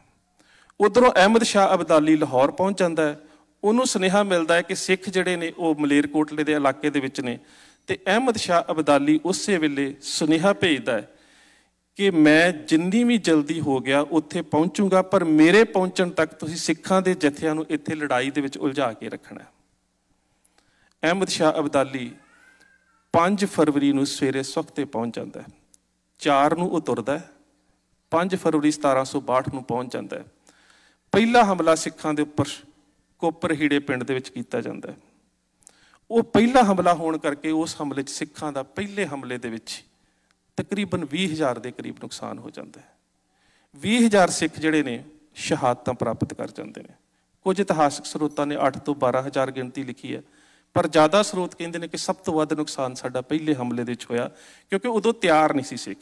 ਉਧਰੋਂ ਅਹਿਮਦ ਸ਼ਾਹ ਅਬਦਾਲੀ ਲਾਹੌਰ ਪਹੁੰਚ ਜਾਂਦਾ ਹੈ ਉਹਨੂੰ ਸੁਨੇਹਾ ਮਿਲਦਾ ਹੈ ਕਿ ਸਿੱਖ ਜਿਹੜੇ ਨੇ ਉਹ ਮਲੇਰਕੋਟਲੇ ਦੇ ਇਲਾਕੇ ਦੇ ਵਿੱਚ ਨੇ ਤੇ ਅਹਿਮਦ ਸ਼ਾਹ ਅਬਦਾਲੀ ਉਸੇ ਵੇਲੇ ਸੁਨੇਹਾ ਭੇਜਦਾ ਹੈ ਕਿ ਮੈਂ ਜਿੰਨੀ ਵੀ ਜਲਦੀ ਹੋ ਗਿਆ ਉੱਥੇ ਪਹੁੰਚੂਗਾ ਪਰ ਮੇਰੇ ਪਹੁੰਚਣ ਤੱਕ ਤੁਸੀਂ ਸਿੱਖਾਂ ਦੇ ਜਥਿਆਂ ਨੂੰ ਇੱਥੇ ਲੜਾਈ ਦੇ ਵਿੱਚ ਉਲਝਾ ਕੇ ਰੱਖਣਾ ਅਹਿਮਦ ਸ਼ਾਹ ਅਬਦਾਲੀ 5 ਫਰਵਰੀ ਨੂੰ ਸਵੇਰੇ ਸੁਖ ਤੇ ਪਹੁੰਚ ਜਾਂਦਾ ਹੈ 4 ਨੂੰ ਉਹ ਤੁਰਦਾ ਹੈ 5 ਫਰਵਰੀ 1762 ਨੂੰ ਪਹੁੰਚ ਜਾਂਦਾ ਹੈ ਪਹਿਲਾ ਹਮਲਾ ਸਿੱਖਾਂ ਦੇ ਉੱਪਰ ਕੋਪਰ ਹੀੜੇ ਪਿੰਡ ਦੇ ਵਿੱਚ ਕੀਤਾ ਜਾਂਦਾ ਹੈ ਉਹ ਪਹਿਲਾ ਹਮਲਾ ਹੋਣ ਕਰਕੇ ਉਸ ਹਮਲੇ 'ਚ ਸਿੱਖਾਂ ਦਾ ਪਹਿਲੇ ਹਮਲੇ ਦੇ ਵਿੱਚ ਤਕਰੀਬਨ 20000 ਦੇ ਕਰੀਬ ਨੁਕਸਾਨ ਹੋ ਜਾਂਦਾ ਹੈ 20000 ਸਿੱਖ ਜਿਹੜੇ ਨੇ ਸ਼ਹਾਦਤਾਂ ਪ੍ਰਾਪਤ ਕਰ ਜਾਂਦੇ ਨੇ ਕੁਝ ਇਤਿਹਾਸਕ ਸਰੋਤਾਂ ਨੇ 8 ਤੋਂ 12000 ਗਿਣਤੀ ਲਿਖੀ ਹੈ ਪਰ ਜ਼ਿਆਦਾ ਸਰੋਤ ਕਹਿੰਦੇ ਨੇ ਕਿ ਸਭ ਤੋਂ ਵੱਧ ਨੁਕਸਾਨ ਸਾਡਾ ਪਹਿਲੇ ਹਮਲੇ ਦੇ ਵਿੱਚ ਹੋਇਆ ਕਿਉਂਕਿ ਉਦੋਂ ਤਿਆਰ ਨਹੀਂ ਸੀ ਸਿੱਖ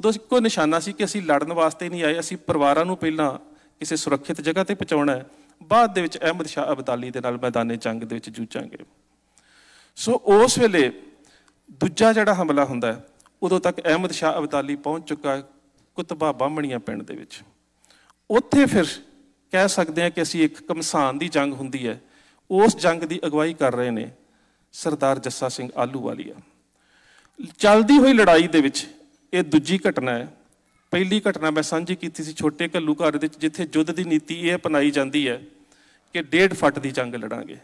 ਉਦੋਂ ਕੋਈ ਨਿਸ਼ਾਨਾ ਸੀ ਕਿ ਅਸੀਂ ਲੜਨ ਵਾਸਤੇ ਨਹੀਂ ਆਏ ਅਸੀਂ ਪਰਿਵਾਰਾਂ ਨੂੰ ਪਹਿਲਾਂ ਕਿਸੇ ਸੁਰੱਖਿਅਤ ਜਗ੍ਹਾ ਤੇ ਪਹੁੰਚਾਉਣਾ ਹੈ ਬਾਅਦ ਦੇ ਵਿੱਚ ਅਹਿਮਦ ਸ਼ਾਹ ਅਬਦਾਲੀ ਦੇ ਨਾਲ ਮੈਦਾਨੇ ਜੰਗ ਦੇ ਵਿੱਚ ਜੂਝਾਂਗੇ ਸੋ ਉਸ ਵੇਲੇ ਦੂਜਾ ਜਿਹੜਾ ਹਮਲਾ ਹੁੰਦਾ ਉਦੋਂ ਤੱਕ ਅਹਿਮਦ ਸ਼ਾਹ ਅਬਦਾਲੀ ਪਹੁੰਚ ਚੁੱਕਾ ਕੁਤਬਾ ਬਾਹਮਣੀਆਂ ਪਿੰਡ ਦੇ ਵਿੱਚ ਉੱਥੇ ਫਿਰ ਕਹਿ ਸਕਦੇ ਆ ਕਿ ਅਸੀਂ ਇੱਕ ਕਮਸਾਨ ਦੀ ਜੰਗ ਹੁੰਦੀ ਹੈ ਉਸ ਜੰਗ ਦੀ ਅਗਵਾਈ ਕਰ ਰਹੇ ਨੇ ਸਰਦਾਰ ਜੱਸਾ ਸਿੰਘ ਆਲੂਵਾਲੀਆ ਚੱਲਦੀ ਹੋਈ ਲੜਾਈ ਦੇ ਵਿੱਚ ਇਹ ਦੂਜੀ ਘਟਨਾ ਹੈ ਪਹਿਲੀ ਘਟਨਾ ਮੈਂ ਸਾਂਝੀ ਕੀਤੀ ਸੀ ਛੋਟੇ ਘੱਲੂ ਘਰ ਦੇ ਵਿੱਚ ਜਿੱਥੇ ਜੁੱਧ ਦੀ ਨੀਤੀ ਇਹ ਅਪਣਾਈ ਜਾਂਦੀ ਹੈ ਕਿ ਡੇਢ ਫੱਟ ਦੀ ਜੰਗ ਲੜਾਂਗੇ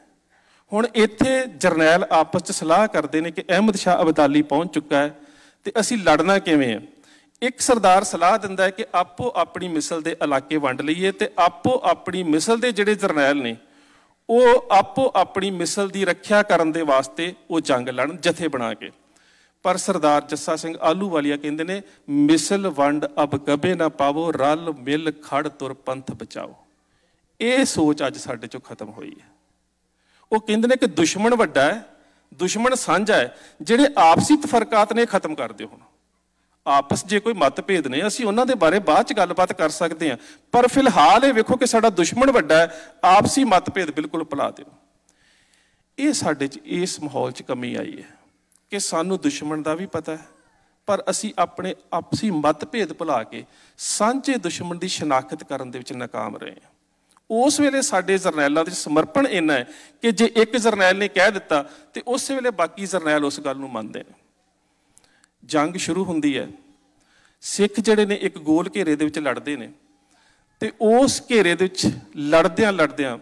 ਹੁਣ ਇੱਥੇ ਜਰਨੈਲ ਆਪਸ ਵਿੱਚ ਸਲਾਹ ਕਰਦੇ ਨੇ ਕਿ ਅਹਿਮਦ ਸ਼ਾਹ ਅਬਦਾਲੀ ਪਹੁੰਚ ਚੁੱਕਾ ਹੈ ਤੇ ਅਸੀਂ ਲੜਨਾ ਕਿਵੇਂ ਹੈ ਇੱਕ ਸਰਦਾਰ ਸਲਾਹ ਦਿੰਦਾ ਹੈ ਕਿ ਆਪੋ ਆਪਣੀ ਮਿਸਲ ਦੇ ਇਲਾਕੇ ਵੰਡ ਲਈਏ ਤੇ ਆਪੋ ਆਪਣੀ ਮਿਸਲ ਦੇ ਜਿਹੜੇ ਜਰਨੈਲ ਨੇ ਉਹ ਆਪੋ ਆਪਣੀ ਮਿਸਲ ਦੀ ਰੱਖਿਆ ਕਰਨ ਦੇ ਵਾਸਤੇ ਉਹ ਜੰਗ ਲੜਨ ਜਥੇ ਬਣਾ ਕੇ ਪਰ ਸਰਦਾਰ ਜੱਸਾ ਸਿੰਘ ਵਾਲੀਆ ਕਹਿੰਦੇ ਨੇ ਮਿਸਲ ਵੰਡ ਅਬ ਕਬੇ ਨਾ ਪਾਵੋ ਰਲ ਮਿਲ ਖੜ ਤੁਰ ਪੰਥ ਬਚਾਓ ਇਹ ਸੋਚ ਅੱਜ ਸਾਡੇ ਚੋਂ ਖਤਮ ਹੋਈ ਹੈ ਉਹ ਕਹਿੰਦੇ ਨੇ ਕਿ ਦੁਸ਼ਮਣ ਵੱਡਾ ਹੈ ਦੁਸ਼ਮਣ ਸਾਂਝਾ ਹੈ ਜਿਹੜੇ ਆਪਸੀ ਤਫਰਕਾਤ ਨੇ ਖਤਮ ਕਰ ਦਿਓ ਹੁਣ ਆਪਸ ਜੇ ਕੋਈ ਮਤਭੇਦ ਨੇ ਅਸੀਂ ਉਹਨਾਂ ਦੇ ਬਾਰੇ ਬਾਅਦ ਚ ਗੱਲਬਾਤ ਕਰ ਸਕਦੇ ਹਾਂ ਪਰ ਫਿਲਹਾਲ ਇਹ ਵੇਖੋ ਕਿ ਸਾਡਾ ਦੁਸ਼ਮਣ ਵੱਡਾ ਹੈ ਆਪਸੀ ਮਤਭੇਦ ਬਿਲਕੁਲ ਭੁਲਾ ਦਿਓ ਇਹ ਸਾਡੇ ਚ ਇਸ ਮਾਹੌਲ ਚ ਕਮੀ ਆਈ ਹੈ ਕਿ ਸਾਨੂੰ ਦੁਸ਼ਮਣ ਦਾ ਵੀ ਪਤਾ ਹੈ ਪਰ ਅਸੀਂ ਆਪਣੇ ਆਪਸੀ ਮਤਭੇਦ ਭੁਲਾ ਕੇ ਸਾਂਝੇ ਦੁਸ਼ਮਣ ਦੀ ਸ਼ਨਾਖਤ ਕਰਨ ਦੇ ਵਿੱਚ ناکਾਮ ਰਹੇ ਹਾਂ ਉਸ ਵੇਲੇ ਸਾਡੇ ਜਰਨੈਲਾਂ ਦੇ ਸਮਰਪਣ ਇੰਨਾ ਹੈ ਕਿ ਜੇ ਇੱਕ ਜਰਨੈਲ ਨੇ ਕਹਿ ਦਿੱਤਾ ਤੇ ਉਸ ਵੇਲੇ ਬਾਕੀ ਜਰਨੈਲ ਉਸ ਗੱਲ ਨੂੰ ਮੰਨਦੇ ਨੇ ਜੰਗ ਸ਼ੁਰੂ ਹੁੰਦੀ ਹੈ ਸਿੱਖ ਜਿਹੜੇ ਨੇ ਇੱਕ ਗੋਲ ਘੇਰੇ ਦੇ ਵਿੱਚ ਲੜਦੇ ਨੇ ਤੇ ਉਸ ਘੇਰੇ ਦੇ ਵਿੱਚ ਲੜਦਿਆਂ ਲੜਦਿਆਂ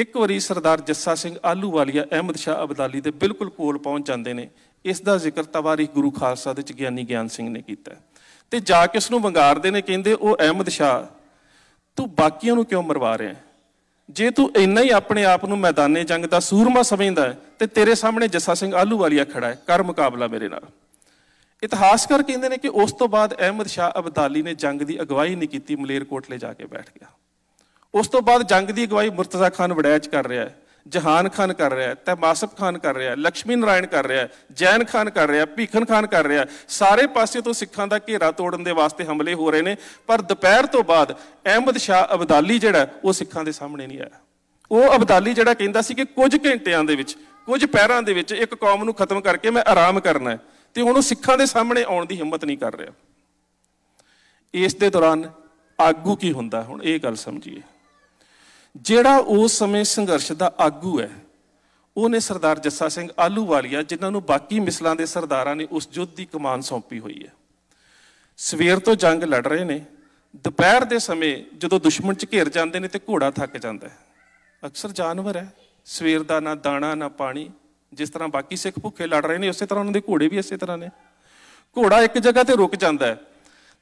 ਇੱਕ ਵਾਰੀ ਸਰਦਾਰ ਜੱਸਾ ਸਿੰਘ ਆਲੂ ਵਾਲੀਆ ਅਹਿਮਦ ਸ਼ਾਹ ਅਬਦਾਲੀ ਦੇ ਬਿਲਕੁਲ ਕੋਲ ਪਹੁੰਚ ਜਾਂਦੇ ਨੇ ਇਸ ਦਾ ਜ਼ਿਕਰ ਤਵਾਰੀਖ ਗੁਰੂ ਖਾਲਸਾ ਦੇ ਚ ਗਿਆਨੀ ਗਿਆਨ ਸਿੰਘ ਨੇ ਕੀਤਾ ਤੇ ਜਾ ਕੇ ਉਸ ਨੂੰ ਵੰਗਾਰਦੇ ਨੇ ਕਹਿੰਦੇ ਉਹ ਅਹਿਮਦ ਸ਼ਾਹ ਤੂੰ ਬਾਕੀਆਂ ਨੂੰ ਕਿਉਂ ਮਰਵਾ ਰਿਹਾ ਹੈ ਜੇ ਤੂੰ ਇੰਨਾ ਹੀ ਆਪਣੇ ਆਪ ਨੂੰ ਮੈਦਾਨੇ ਜੰਗ ਦਾ ਸੂਰਮਾ ਸਮਝਦਾ ਹੈ ਤੇ ਤੇਰੇ ਸਾਹਮਣੇ ਜੱਸਾ ਸਿੰਘ ਆਲੂਵਾਲੀਆ ਖੜਾ ਹੈ ਕਰ ਮੁਕਾਬਲਾ ਮੇਰੇ ਨਾਲ ਇਤਿਹਾਸਕਾਰ ਕਹਿੰਦੇ ਨੇ ਕਿ ਉਸ ਤੋਂ ਬਾਅਦ ਅਹਿਮਦ ਸ਼ਾਹ ਅਬਦਾਲੀ ਨੇ ਜੰਗ ਦੀ ਅਗਵਾਈ ਨਹੀਂ ਕੀਤੀ ਮਲੇਰਕੋਟਲੇ ਜਾ ਕੇ ਬੈਠ ਗਿਆ ਉਸ ਤੋਂ ਬਾਅਦ ਜੰਗ ਦੀ ਅਗਵਾਈ ਮੁਰਤਜ਼ਾ ਖਾਨ ਵੜੈਚ ਕਰ ਰਿਹਾ ਹੈ ਜਹਾਨ ਖਾਨ ਕਰ ਰਿਹਾ ਹੈ ਤਮਾਸਬ ਖਾਨ ਕਰ ਰਿਹਾ ਹੈ ਲక్ష్ਮੀ ਨਾਰਾਇਣ ਕਰ ਰਿਹਾ ਹੈ ਜੈਨ ਖਾਨ ਕਰ ਰਿਹਾ ਹੈ ਭੀਖਨ ਖਾਨ ਕਰ ਰਿਹਾ ਹੈ ਸਾਰੇ ਪਾਸੇ ਤੋਂ ਸਿੱਖਾਂ ਦਾ ਘੇਰਾ ਤੋੜਨ ਦੇ ਵਾਸਤੇ ਹਮਲੇ ਹੋ ਰਹੇ ਨੇ ਪਰ ਦੁਪਹਿਰ ਤੋਂ ਬਾਅਦ ਅਹਿਮਦ ਸ਼ਾਹ ਅਬਦਾਲੀ ਜਿਹੜਾ ਉਹ ਸਿੱਖਾਂ ਦੇ ਸਾਹਮਣੇ ਨਹੀਂ ਆਇਆ ਉਹ ਅਬਦਾਲੀ ਜਿਹੜਾ ਕਹਿੰਦਾ ਸੀ ਕਿ ਕੁਝ ਘੰਟਿਆਂ ਦੇ ਵਿੱਚ ਕੁਝ ਪੈਰਾਂ ਦੇ ਵਿੱਚ ਇੱਕ ਕੌਮ ਨੂੰ ਖਤਮ ਕਰਕੇ ਮੈਂ ਆਰਾਮ ਕਰਨਾ ਹੈ ਤੇ ਹੁਣ ਉਹ ਸਿੱਖਾਂ ਦੇ ਸਾਹਮਣੇ ਆਉਣ ਦੀ ਹਿੰਮਤ ਨਹੀਂ ਕਰ ਰਿਹਾ ਇਸ ਦੇ ਦੌਰਾਨ ਆਗੂ ਕੀ ਹੁੰਦਾ ਹੁਣ ਇਹ ਗੱਲ ਸਮਝੀਏ ਜਿਹੜਾ ਉਸ ਸਮੇਂ ਸੰਘਰਸ਼ ਦਾ ਆਗੂ ਹੈ ਉਹਨੇ ਸਰਦਾਰ ਜੱਸਾ ਸਿੰਘ ਆਲੂਵਾਲੀਆ ਜਿਨ੍ਹਾਂ ਨੂੰ ਬਾਕੀ ਮਿਸਲਾਂ ਦੇ ਸਰਦਾਰਾਂ ਨੇ ਉਸ ਜੁੱਧ ਦੀ ਕਮਾਨ ਸੌਂਪੀ ਹੋਈ ਹੈ ਸਵੇਰ ਤੋਂ ਜੰਗ ਲੜ ਰਹੇ ਨੇ ਦੁਪਹਿਰ ਦੇ ਸਮੇਂ ਜਦੋਂ ਦੁਸ਼ਮਣ ਚ ਘੇਰ ਜਾਂਦੇ ਨੇ ਤੇ ਘੋੜਾ ਥੱਕ ਜਾਂਦਾ ਹੈ ਅਕਸਰ ਜਾਨਵਰ ਹੈ ਸਵੇਰ ਦਾ ਨਾ ਦਾਣਾ ਨਾ ਪਾਣੀ ਜਿਸ ਤਰ੍ਹਾਂ ਬਾਕੀ ਸਿੱਖ ਭੁੱਖੇ ਲੜ ਰਹੇ ਨੇ ਉਸੇ ਤਰ੍ਹਾਂ ਉਹਨਾਂ ਦੇ ਘੋੜੇ ਵੀ ਇਸੇ ਤਰ੍ਹਾਂ ਨੇ ਘੋੜਾ ਇੱਕ ਜਗ੍ਹਾ ਤੇ ਰੁਕ ਜਾਂਦਾ ਹੈ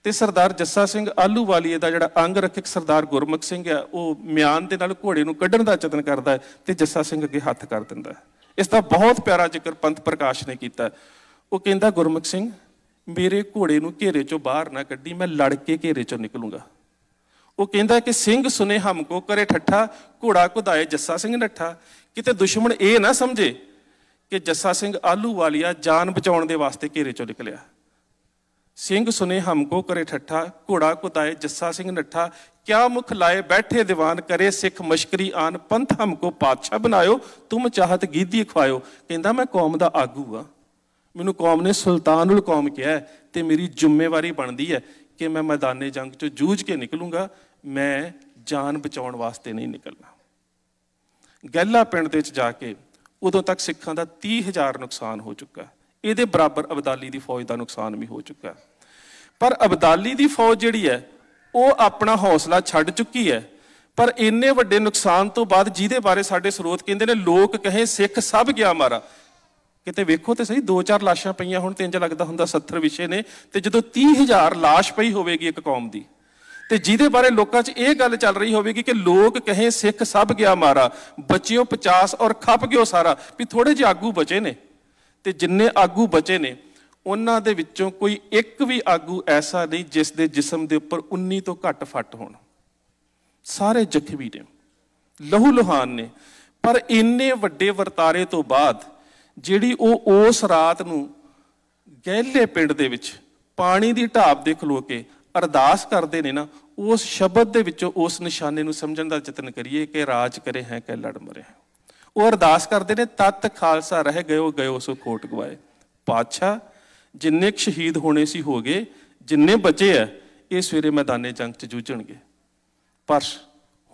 ਤੇ ਸਰਦਾਰ ਜੱਸਾ ਸਿੰਘ ਆਲੂਵਾਲੀਏ ਦਾ ਜਿਹੜਾ ਅੰਗ ਰਖਿਕ ਸਰਦਾਰ ਗੁਰਮੁਖ ਸਿੰਘ ਆ ਉਹ ਮਿਆਨ ਦੇ ਨਾਲ ਘੋੜੇ ਨੂੰ ਕੱਢਣ ਦਾ ਯਤਨ ਕਰਦਾ ਹੈ ਤੇ ਜੱਸਾ ਸਿੰਘ ਅੱਗੇ ਹੱਥ ਕਰ ਦਿੰਦਾ ਹੈ ਇਸ ਦਾ ਬਹੁਤ ਪਿਆਰਾ ਜ਼ਿਕਰ ਪੰਥ ਪ੍ਰਕਾਸ਼ ਨੇ ਕੀਤਾ ਉਹ ਕਹਿੰਦਾ ਗੁਰਮੁਖ ਸਿੰਘ ਮੇਰੇ ਘੋੜੇ ਨੂੰ ਘੇਰੇ ਚੋਂ ਬਾਹਰ ਨਾ ਕੱਢੀ ਮੈਂ ਲੜ ਕੇ ਘੇਰੇ ਚੋਂ ਨਿਕਲੂੰਗਾ ਉਹ ਕਹਿੰਦਾ ਕਿ ਸਿੰਘ ਸੁਨੇ ਹਮ ਕੋ ਕਰੇ ਠੱਠਾ ਘੋੜਾ ਕੁਦਾਏ ਜੱਸਾ ਸਿੰਘ ਨੱਠਾ ਕਿਤੇ ਦੁਸ਼ਮਣ ਇਹ ਨਾ ਸਮਝੇ ਕਿ ਜੱਸਾ ਸਿੰਘ ਆਲੂ ਵਾਲੀਆ ਜਾਨ ਬਚਾਉਣ ਦੇ ਵਾਸਤੇ ਘੇਰੇ ਚੋਂ ਨਿਕਲਿਆ ਸਿੰਘ ਸੁਨੇ ਹਮਕੋ ਕਰੇ ਠੱਠਾ ਘੋੜਾ ਕੁਤਾਏ ਜੱਸਾ ਸਿੰਘ ਨੱਠਾ ਕਿਆ ਮੁਖ ਲਾਏ ਬੈਠੇ ਦੀਵਾਨ ਕਰੇ ਸਿੱਖ ਮਸ਼ਕਰੀ ਆਨ ਪੰਥ ਹਮਕੋ ਪਾਤਸ਼ਾਹ ਬਣਾਇਓ ਤੁਮ ਚਾਹਤ ਗੀਦੀ ਖਵਾਇਓ ਕਹਿੰਦਾ ਮੈਂ ਕੌਮ ਦਾ ਆਗੂ ਆ ਮੈਨੂੰ ਕੌਮ ਨੇ ਸੁਲਤਾਨੁਲ ਕੌਮ ਕਿਹਾ ਤੇ ਮੇਰੀ ਜ਼ਿੰਮੇਵਾਰੀ ਬਣਦੀ ਹੈ ਕਿ ਮੈਂ ਮੈਦਾਨੇ ਜੰਗ ਚੋਂ ਜੂਝ ਕੇ ਨਿਕਲੂੰਗਾ ਮੈਂ ਜਾਨ ਬਚਾਉਣ ਵਾਸਤੇ ਨਹੀਂ ਨਿਕਲਣਾ ਗੱਲਾ ਪਿੰਡ ਦੇ ਵਿੱਚ ਜਾ ਕੇ ਉਦੋਂ ਤੱਕ ਸਿੱਖਾਂ ਦਾ 30000 ਨੁਕਸਾਨ ਹੋ ਚੁੱਕਾ ਇਹਦੇ ਬਰਾਬਰ ਅਬਦਾਲੀ ਦੀ ਫੌਜ ਦਾ ਨੁਕਸਾਨ ਵੀ ਹੋ ਚੁੱਕਾ ਪਰ ਅਬਦਾਲੀ ਦੀ ਫੌਜ ਜਿਹੜੀ ਹੈ ਉਹ ਆਪਣਾ ਹੌਸਲਾ ਛੱਡ ਚੁੱਕੀ ਹੈ ਪਰ ਇੰਨੇ ਵੱਡੇ ਨੁਕਸਾਨ ਤੋਂ ਬਾਅਦ ਜਿਹਦੇ ਬਾਰੇ ਸਾਡੇ ਸਰੋਤ ਕਹਿੰਦੇ ਨੇ ਲੋਕ ਕਹੇ ਸਿੱਖ ਸਭ ਗਿਆ ਮਾਰਾ ਕਿਤੇ ਵੇਖੋ ਤੇ ਸਹੀ 2-4 ਲਾਸ਼ਾਂ ਪਈਆਂ ਹੁਣ ਤਿੰਨ ਚ ਲੱਗਦਾ ਹੁੰਦਾ 70 ਵਿਸ਼ੇ ਨੇ ਤੇ ਜਦੋਂ 30000 ਲਾਸ਼ ਪਈ ਹੋਵੇਗੀ ਇੱਕ ਕੌਮ ਦੀ ਤੇ ਜਿਹਦੇ ਬਾਰੇ ਲੋਕਾਂ 'ਚ ਇਹ ਗੱਲ ਚੱਲ ਰਹੀ ਹੋਵੇਗੀ ਕਿ ਲੋਕ ਕਹੇ ਸਿੱਖ ਸਭ ਗਿਆ ਮਾਰਾ ਬੱਚਿਓ 50 ਔਰ ਖੱਪ ਗਿਓ ਸਾਰਾ ਵੀ ਥੋੜੇ ਜਿਹਾ ਆਗੂ ਬਚੇ ਨੇ ਤੇ ਜਿੰਨੇ ਆਗੂ ਬਚੇ ਨੇ ਉਹਨਾਂ ਦੇ ਵਿੱਚੋਂ ਕੋਈ ਇੱਕ ਵੀ ਆਗੂ ਐਸਾ ਨਹੀਂ ਜਿਸ ਦੇ ਜਿਸਮ ਦੇ ਉੱਪਰ 19 ਤੋਂ ਘੱਟ ਫੱਟ ਹੋਣ ਸਾਰੇ ਜ਼ਖਮੀ ਨੇ ਲਹੂ ਲੁਹਾਨ ਨੇ ਪਰ ਇੰਨੇ ਵੱਡੇ ਵਰਤਾਰੇ ਤੋਂ ਬਾਅਦ ਜਿਹੜੀ ਉਹ ਉਸ ਰਾਤ ਨੂੰ ਗਹਿਲੇ ਪਿੰਡ ਦੇ ਵਿੱਚ ਪਾਣੀ ਦੀ ਢਾਬ ਦੇ ਖਲੋ ਕੇ ਅਰਦਾਸ ਕਰਦੇ ਨੇ ਨਾ ਉਸ ਸ਼ਬਦ ਦੇ ਵਿੱਚੋਂ ਉਸ ਨਿਸ਼ਾਨੇ ਨੂੰ ਸਮਝਣ ਦਾ ਯਤਨ ਕਰੀਏ ਕਿ ਰਾਜ ਕਰੇ ਹੈ ਕਿ ਲੜ ਮਰੇ ਉਹ ਅਰਦਾਸ ਕਰਦੇ ਨੇ ਤਤ ਖਾਲਸਾ ਰਹਿ ਗਇਓ ਗਇਓ ਸੋ ਕੋਟ ਗਵਾਏ ਪਾਛਾ ਜਿੰਨੇ ਸ਼ਹੀਦ ਹੋਣੇ ਸੀ ਹੋ ਗਏ ਜਿੰਨੇ ਬਚੇ ਆ ਇਹ ਸਵੇਰੇ ਮੈਦਾਨੇ ਜੰਗ 'ਚ ਜੂਝਣਗੇ ਪਰ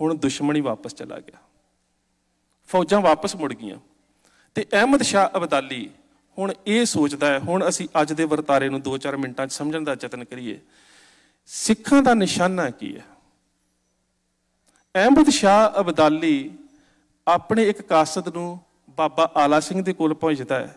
ਹੁਣ ਦੁਸ਼ਮਣ ਹੀ ਵਾਪਸ ਚਲਾ ਗਿਆ ਫੌਜਾਂ ਵਾਪਸ ਮੁੜ ਗਈਆਂ ਤੇ ਅਹਿਮਦ ਸ਼ਾਹ ਅਬਦਾਲੀ ਹੁਣ ਇਹ ਸੋਚਦਾ ਹੈ ਹੁਣ ਅਸੀਂ ਅੱਜ ਦੇ ਵਰਤਾਰੇ ਨੂੰ 2-4 ਮਿੰਟਾਂ 'ਚ ਸਮਝਣ ਦਾ ਯਤਨ ਕਰੀਏ ਸਿੱਖਾਂ ਦਾ ਨਿਸ਼ਾਨਾ ਕੀ ਹੈ ਅਹਿਮਦ ਸ਼ਾਹ ਅਬਦਾਲੀ ਆਪਣੇ ਇੱਕ ਕਾਸਤ ਨੂੰ ਬਾਬਾ ਆਲਾ ਸਿੰਘ ਦੇ ਕੋਲ ਪਹੁੰਚਦਾ ਹੈ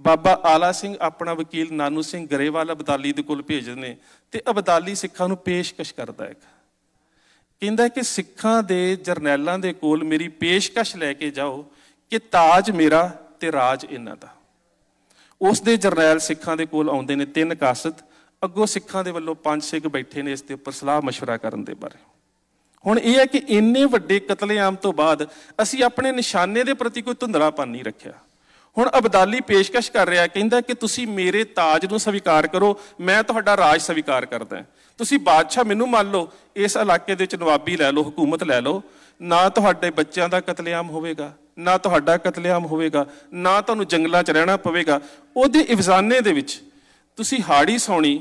ਬਾਬਾ ਆਲਾ ਸਿੰਘ ਆਪਣਾ ਵਕੀਲ ਨਾਨੂ ਸਿੰਘ ਗਰੇਵਾਲ ਅਬਦਾਲੀ ਦੇ ਕੋਲ ਭੇਜਦੇ ਨੇ ਤੇ ਅਬਦਾਲੀ ਸਿੱਖਾਂ ਨੂੰ ਪੇਸ਼ਕਸ਼ ਕਰਦਾ ਹੈ ਕਹਿੰਦਾ ਕਿ ਸਿੱਖਾਂ ਦੇ ਜਰਨੈਲਾਂ ਦੇ ਕੋਲ ਮੇਰੀ ਪੇਸ਼ਕਸ਼ ਲੈ ਕੇ ਜਾਓ ਕਿ ਤਾਜ ਮੇਰਾ ਤੇ ਰਾਜ ਇਹਨਾਂ ਦਾ ਉਸ ਦੇ ਜਰਨੈਲ ਸਿੱਖਾਂ ਦੇ ਕੋਲ ਆਉਂਦੇ ਨੇ ਤਿੰਨ ਕਾਸਤ ਅੱਗੋਂ ਸਿੱਖਾਂ ਦੇ ਵੱਲੋਂ ਪੰਜ ਸਿੱਖ ਬੈਠੇ ਨੇ ਇਸ ਦੇ ਉੱਪਰ ਸਲਾਹ مشورہ ਕਰਨ ਦੇ ਬਾਰੇ ਹੁਣ ਇਹ ਹੈ ਕਿ ਇੰਨੇ ਵੱਡੇ ਕਤਲੇਆਮ ਤੋਂ ਬਾਅਦ ਅਸੀਂ ਆਪਣੇ ਨਿਸ਼ਾਨੇ ਦੇ ਪ੍ਰਤੀ ਕੋਈ ਧੁੰਦਲਾਪਨ ਨਹੀਂ ਰੱਖਿਆ ਹੁਣ ਅਬਦਾਲੀ ਪੇਸ਼ਕਸ਼ ਕਰ ਰਿਹਾ ਕਹਿੰਦਾ ਕਿ ਤੁਸੀਂ ਮੇਰੇ ਤਾਜ ਨੂੰ ਸਵੀਕਾਰ ਕਰੋ ਮੈਂ ਤੁਹਾਡਾ ਰਾਜ ਸਵੀਕਾਰ ਕਰਦਾ ਤੁਸੀਂ ਬਾਦਸ਼ਾਹ ਮੈਨੂੰ ਮੰਨ ਲਓ ਇਸ ਇਲਾਕੇ ਦੇ ਵਿੱਚ ਨਵਾਬੀ ਲੈ ਲਓ ਹਕੂਮਤ ਲੈ ਲਓ ਨਾ ਤੁਹਾਡੇ ਬੱਚਿਆਂ ਦਾ ਕਤਲੇਆਮ ਹੋਵੇਗਾ ਨਾ ਤੁਹਾਡਾ ਕਤਲੇਆਮ ਹੋਵੇਗਾ ਨਾ ਤੁਹਾਨੂੰ ਜੰਗਲਾਂ 'ਚ ਰਹਿਣਾ ਪਵੇਗਾ ਉਹਦੇ ਇਵਜ਼ਾਨੇ ਦੇ ਵਿੱਚ ਤੁਸੀਂ ਹਾੜੀ ਸੌਣੀ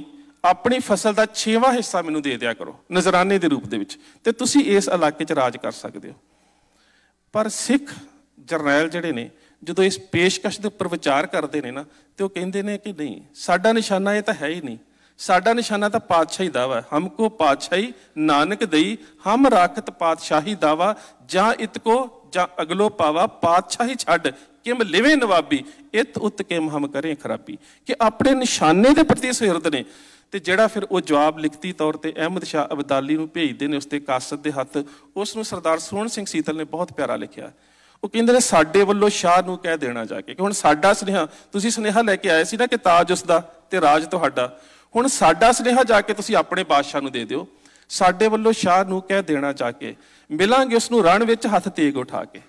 ਆਪਣੀ ਫਸਲ ਦਾ 6ਵਾਂ ਹਿੱਸਾ ਮੈਨੂੰ ਦੇ ਦਿਆ ਕਰੋ ਨਜ਼ਰਾਨੇ ਦੇ ਰੂਪ ਦੇ ਵਿੱਚ ਤੇ ਤੁਸੀਂ ਇਸ ਇਲਾਕੇ 'ਚ ਰਾਜ ਕਰ ਸਕਦੇ ਹੋ ਪਰ ਸਿੱਖ ਜਰਨੈਲ ਜਿਹੜੇ ਨੇ ਜਦੋਂ ਇਸ ਪੇਸ਼ਕਸ਼ ਦੇ ਉੱਪਰ ਵਿਚਾਰ ਕਰਦੇ ਨੇ ਨਾ ਤੇ ਉਹ ਕਹਿੰਦੇ ਨੇ ਕਿ ਨਹੀਂ ਸਾਡਾ ਨਿਸ਼ਾਨਾ ਇਹ ਤਾਂ ਹੈ ਹੀ ਨਹੀਂ ਸਾਡਾ ਨਿਸ਼ਾਨਾ ਤਾਂ ਪਾਤਸ਼ਾਹੀ ਦਾਵਾ ਕੋ ਪਾਤਸ਼ਾਹੀ ਨਾਨਕ ਦਈ ਹਮ ਰਾਖਤ ਪਾਤਸ਼ਾਹੀ ਦਾਵਾ ਜਾਂ ਇਤ ਕੋ ਜਾਂ ਅਗਲੋ ਪਾਵਾ ਪਾਤਸ਼ਾਹੀ ਛੱਡ ਕਿਮ ਲਿਵੇ ਨਵਾਬੀ ਇਤ ਉਤ ਕੇ ਹਮ ਕਰੇ ਖਰਾਬੀ ਕਿ ਆਪਣੇ ਨਿਸ਼ਾਨੇ ਦੇ ਪ੍ਰਤੀ ਸਿਰਦ ਨੇ ਤੇ ਜਿਹੜਾ ਫਿਰ ਉਹ ਜਵਾਬ ਲਿਖਤੀ ਤੌਰ ਤੇ ਅਹਿਮਦ ਸ਼ਾਹ ਅਬਦਾਲੀ ਨੂੰ ਭੇਜਦੇ ਨੇ ਉਸਤੇ ਕਾਸਤ ਦੇ ਹੱਥ ਉਸ ਨੂੰ ਸਰਦਾਰ ਸੋਹਣ ਸਿੰਘ ਸੀਤਲ ਨੇ ਬਹੁਤ ਪਿਆਰਾ ਲਿਖਿਆ ਉਹ ਕਹਿੰਦੇ ਨੇ ਸਾਡੇ ਵੱਲੋਂ ਸ਼ਾਹ ਨੂੰ ਕਹਿ ਦੇਣਾ ਜਾ ਕੇ ਕਿ ਹੁਣ ਸਾਡਾ ਸੁਨੇਹਾ ਤੁਸੀਂ ਸੁਨੇਹਾ ਲੈ ਕੇ ਆਏ ਸੀ ਨਾ ਕਿ ਤਾਜ ਉਸ ਦਾ ਤੇ ਰਾਜ ਤੁਹਾਡਾ ਹੁਣ ਸਾਡਾ ਸੁਨੇਹਾ ਜਾ ਕੇ ਤੁਸੀਂ ਆਪਣੇ ਬਾਦਸ਼ਾਹ ਨੂੰ ਦੇ ਦਿਓ ਸਾਡੇ ਵੱਲੋਂ ਸ਼ਾਹ ਨੂੰ ਕਹਿ ਦੇਣਾ ਜਾ ਕੇ ਮਿਲਾਂਗੇ ਉਸ ਨੂੰ ਰਣ ਵਿੱਚ ਹੱਥ ਤੇਗ ਉਠਾ ਕੇ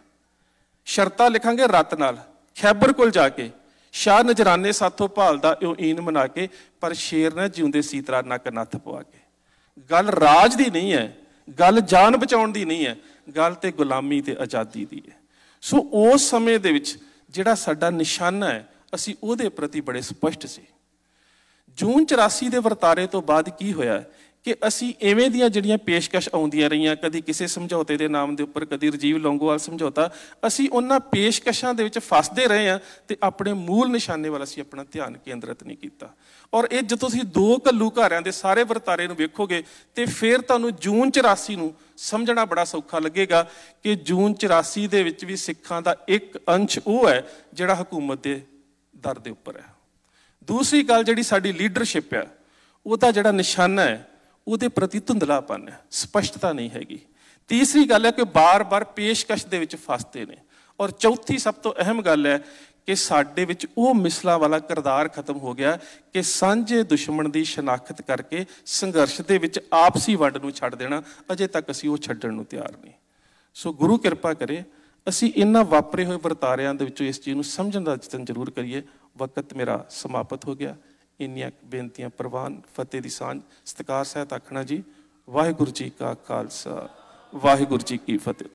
ਸ਼ਰਤਾਂ ਲਿਖਾਂਗੇ ਰਤ ਨਾਲ ਖੈਬਰ ਕੋਲ ਜਾ ਕੇ ਸ਼ਾਹ ਨਜਰਾਨੇ ਸਾਥੋਂ ਭਾਲਦਾ ਇਉਂ ਈਨ ਮਨਾ ਕੇ ਪਰ ਸ਼ੇਰ ਨਾ ਜਿਉਂਦੇ ਸੀਤਰਾ ਨੱਕ ਨੱਥ ਪਵਾ ਕੇ ਗੱਲ ਰਾਜ ਦੀ ਨਹੀਂ ਹੈ ਗੱਲ ਜਾਨ ਬਚਾਉਣ ਦੀ ਨਹੀਂ ਹੈ ਗੱਲ ਤੇ ਗੁਲਾਮੀ ਤੇ ਆਜ਼ਾਦੀ ਦੀ ਹੈ ਸੋ ਉਸ ਸਮੇਂ ਦੇ ਵਿੱਚ ਜਿਹੜਾ ਸਾਡਾ ਨਿਸ਼ਾਨਾ ਹੈ ਅਸੀਂ ਉਹਦੇ ਪ੍ਰਤੀ ਬੜੇ ਸਪਸ਼ਟ ਸੀ ਜੂਨ 84 ਦੇ ਵਰਤਾਰੇ ਤੋਂ ਬਾਅਦ ਕੀ ਹੋਇਆ ਕਿ ਅਸੀਂ ਐਵੇਂ ਦੀਆਂ ਜਿਹੜੀਆਂ ਪੇਸ਼ਕਸ਼ ਆਉਂਦੀਆਂ ਰਹੀਆਂ ਕਦੀ ਕਿਸੇ ਸਮਝੌਤੇ ਦੇ ਨਾਮ ਦੇ ਉੱਪਰ ਕਦੀ ਰਜੀਵ ਲੋਂਗੋਵਾਲ ਸਮਝੌਤਾ ਅਸੀਂ ਉਹਨਾਂ ਪੇਸ਼ਕਸ਼ਾਂ ਦੇ ਵਿੱਚ ਫਸਦੇ ਰਹੇ ਆ ਤੇ ਆਪਣੇ ਮੂਲ ਨਿਸ਼ਾਨੇ ਵੱਲ ਅਸੀਂ ਆਪਣਾ ਧਿਆਨ ਕੇਂਦਰਿਤ ਨਹੀਂ ਕੀਤਾ ਔਰ ਇਹ ਜਦੋਂ ਤੁਸੀਂ ਦੋ ਘੱਲੂਘਾਰਿਆਂ ਦੇ ਸਾਰੇ ਵਰਤਾਰੇ ਨੂੰ ਵੇਖੋਗੇ ਤੇ ਫਿਰ ਤੁਹਾਨੂੰ ਜੂਨ 84 ਨੂੰ ਸਮਝਣਾ ਬੜਾ ਸੌਖਾ ਲੱਗੇਗਾ ਕਿ ਜੂਨ 84 ਦੇ ਵਿੱਚ ਵੀ ਸਿੱਖਾਂ ਦਾ ਇੱਕ ਅੰਸ਼ ਉਹ ਹੈ ਜਿਹੜਾ ਹਕੂਮਤ ਦੇ ਦਰ ਦੇ ਉੱਪਰ ਹੈ ਦੂਸਰੀ ਗੱਲ ਜਿਹੜੀ ਸਾਡੀ ਲੀਡਰਸ਼ਿਪ ਹੈ ਉਹ ਤਾਂ ਜਿਹੜਾ ਨਿਸ਼ਾਨਾ ਹੈ ਉਹਦੇ ਪ੍ਰਤੀ ਧੁੰਦਲਾਪਨ ਹੈ ਸਪਸ਼ਟਤਾ ਨਹੀਂ ਹੈਗੀ ਤੀਸਰੀ ਗੱਲ ਹੈ ਕਿ ਬਾਰ-ਬਾਰ ਪੇਸ਼ਕਸ਼ ਦੇ ਵਿੱਚ ਫਸਦੇ ਨੇ ਔਰ ਚੌਥੀ ਸਭ ਤੋਂ ਅਹਿਮ ਗੱਲ ਹੈ ਕਿ ਸਾਡੇ ਵਿੱਚ ਉਹ ਮਿਸਲਾ ਵਾਲਾ ਕਿਰਦਾਰ ਖਤਮ ਹੋ ਗਿਆ ਕਿ ਸਾਂਝੇ ਦੁਸ਼ਮਣ ਦੀ ਸ਼ਨਾਖਤ ਕਰਕੇ ਸੰਘਰਸ਼ ਦੇ ਵਿੱਚ ਆਪਸੀ ਵੰਡ ਨੂੰ ਛੱਡ ਦੇਣਾ ਅਜੇ ਤੱਕ ਅਸੀਂ ਉਹ ਛੱਡਣ ਨੂੰ ਤਿਆਰ ਨਹੀਂ ਸੋ ਗੁਰੂ ਕਿਰਪਾ ਕਰੇ ਅਸੀਂ ਇਹਨਾਂ ਵਾਪਰੇ ਹੋਏ ਵਰਤਾਰਿਆਂ ਦੇ ਵਿੱਚੋਂ ਇਸ ਚੀਜ਼ ਨੂੰ ਸਮਝਣ ਦਾ ਯਤਨ ਜ਼ਰੂਰ ਕਰੀਏ ਵਕਤ ਮੇਰਾ ਸਮਾਪਤ ਹੋ ਗਿਆ ਇੰਨੀਆਂ ਬੇਨਤੀਆਂ ਪ੍ਰਵਾਨ ਫਤਿਹ ਦੀ ਸਾਂਝ ਸਤਕਾਰ ਸਹਿਤ ਆਖਣਾ ਜੀ ਵਾਹਿਗੁਰੂ ਜੀ ਕਾ ਖਾਲਸਾ ਵਾਹਿਗੁਰੂ ਜੀ ਕੀ ਫਤਿਹ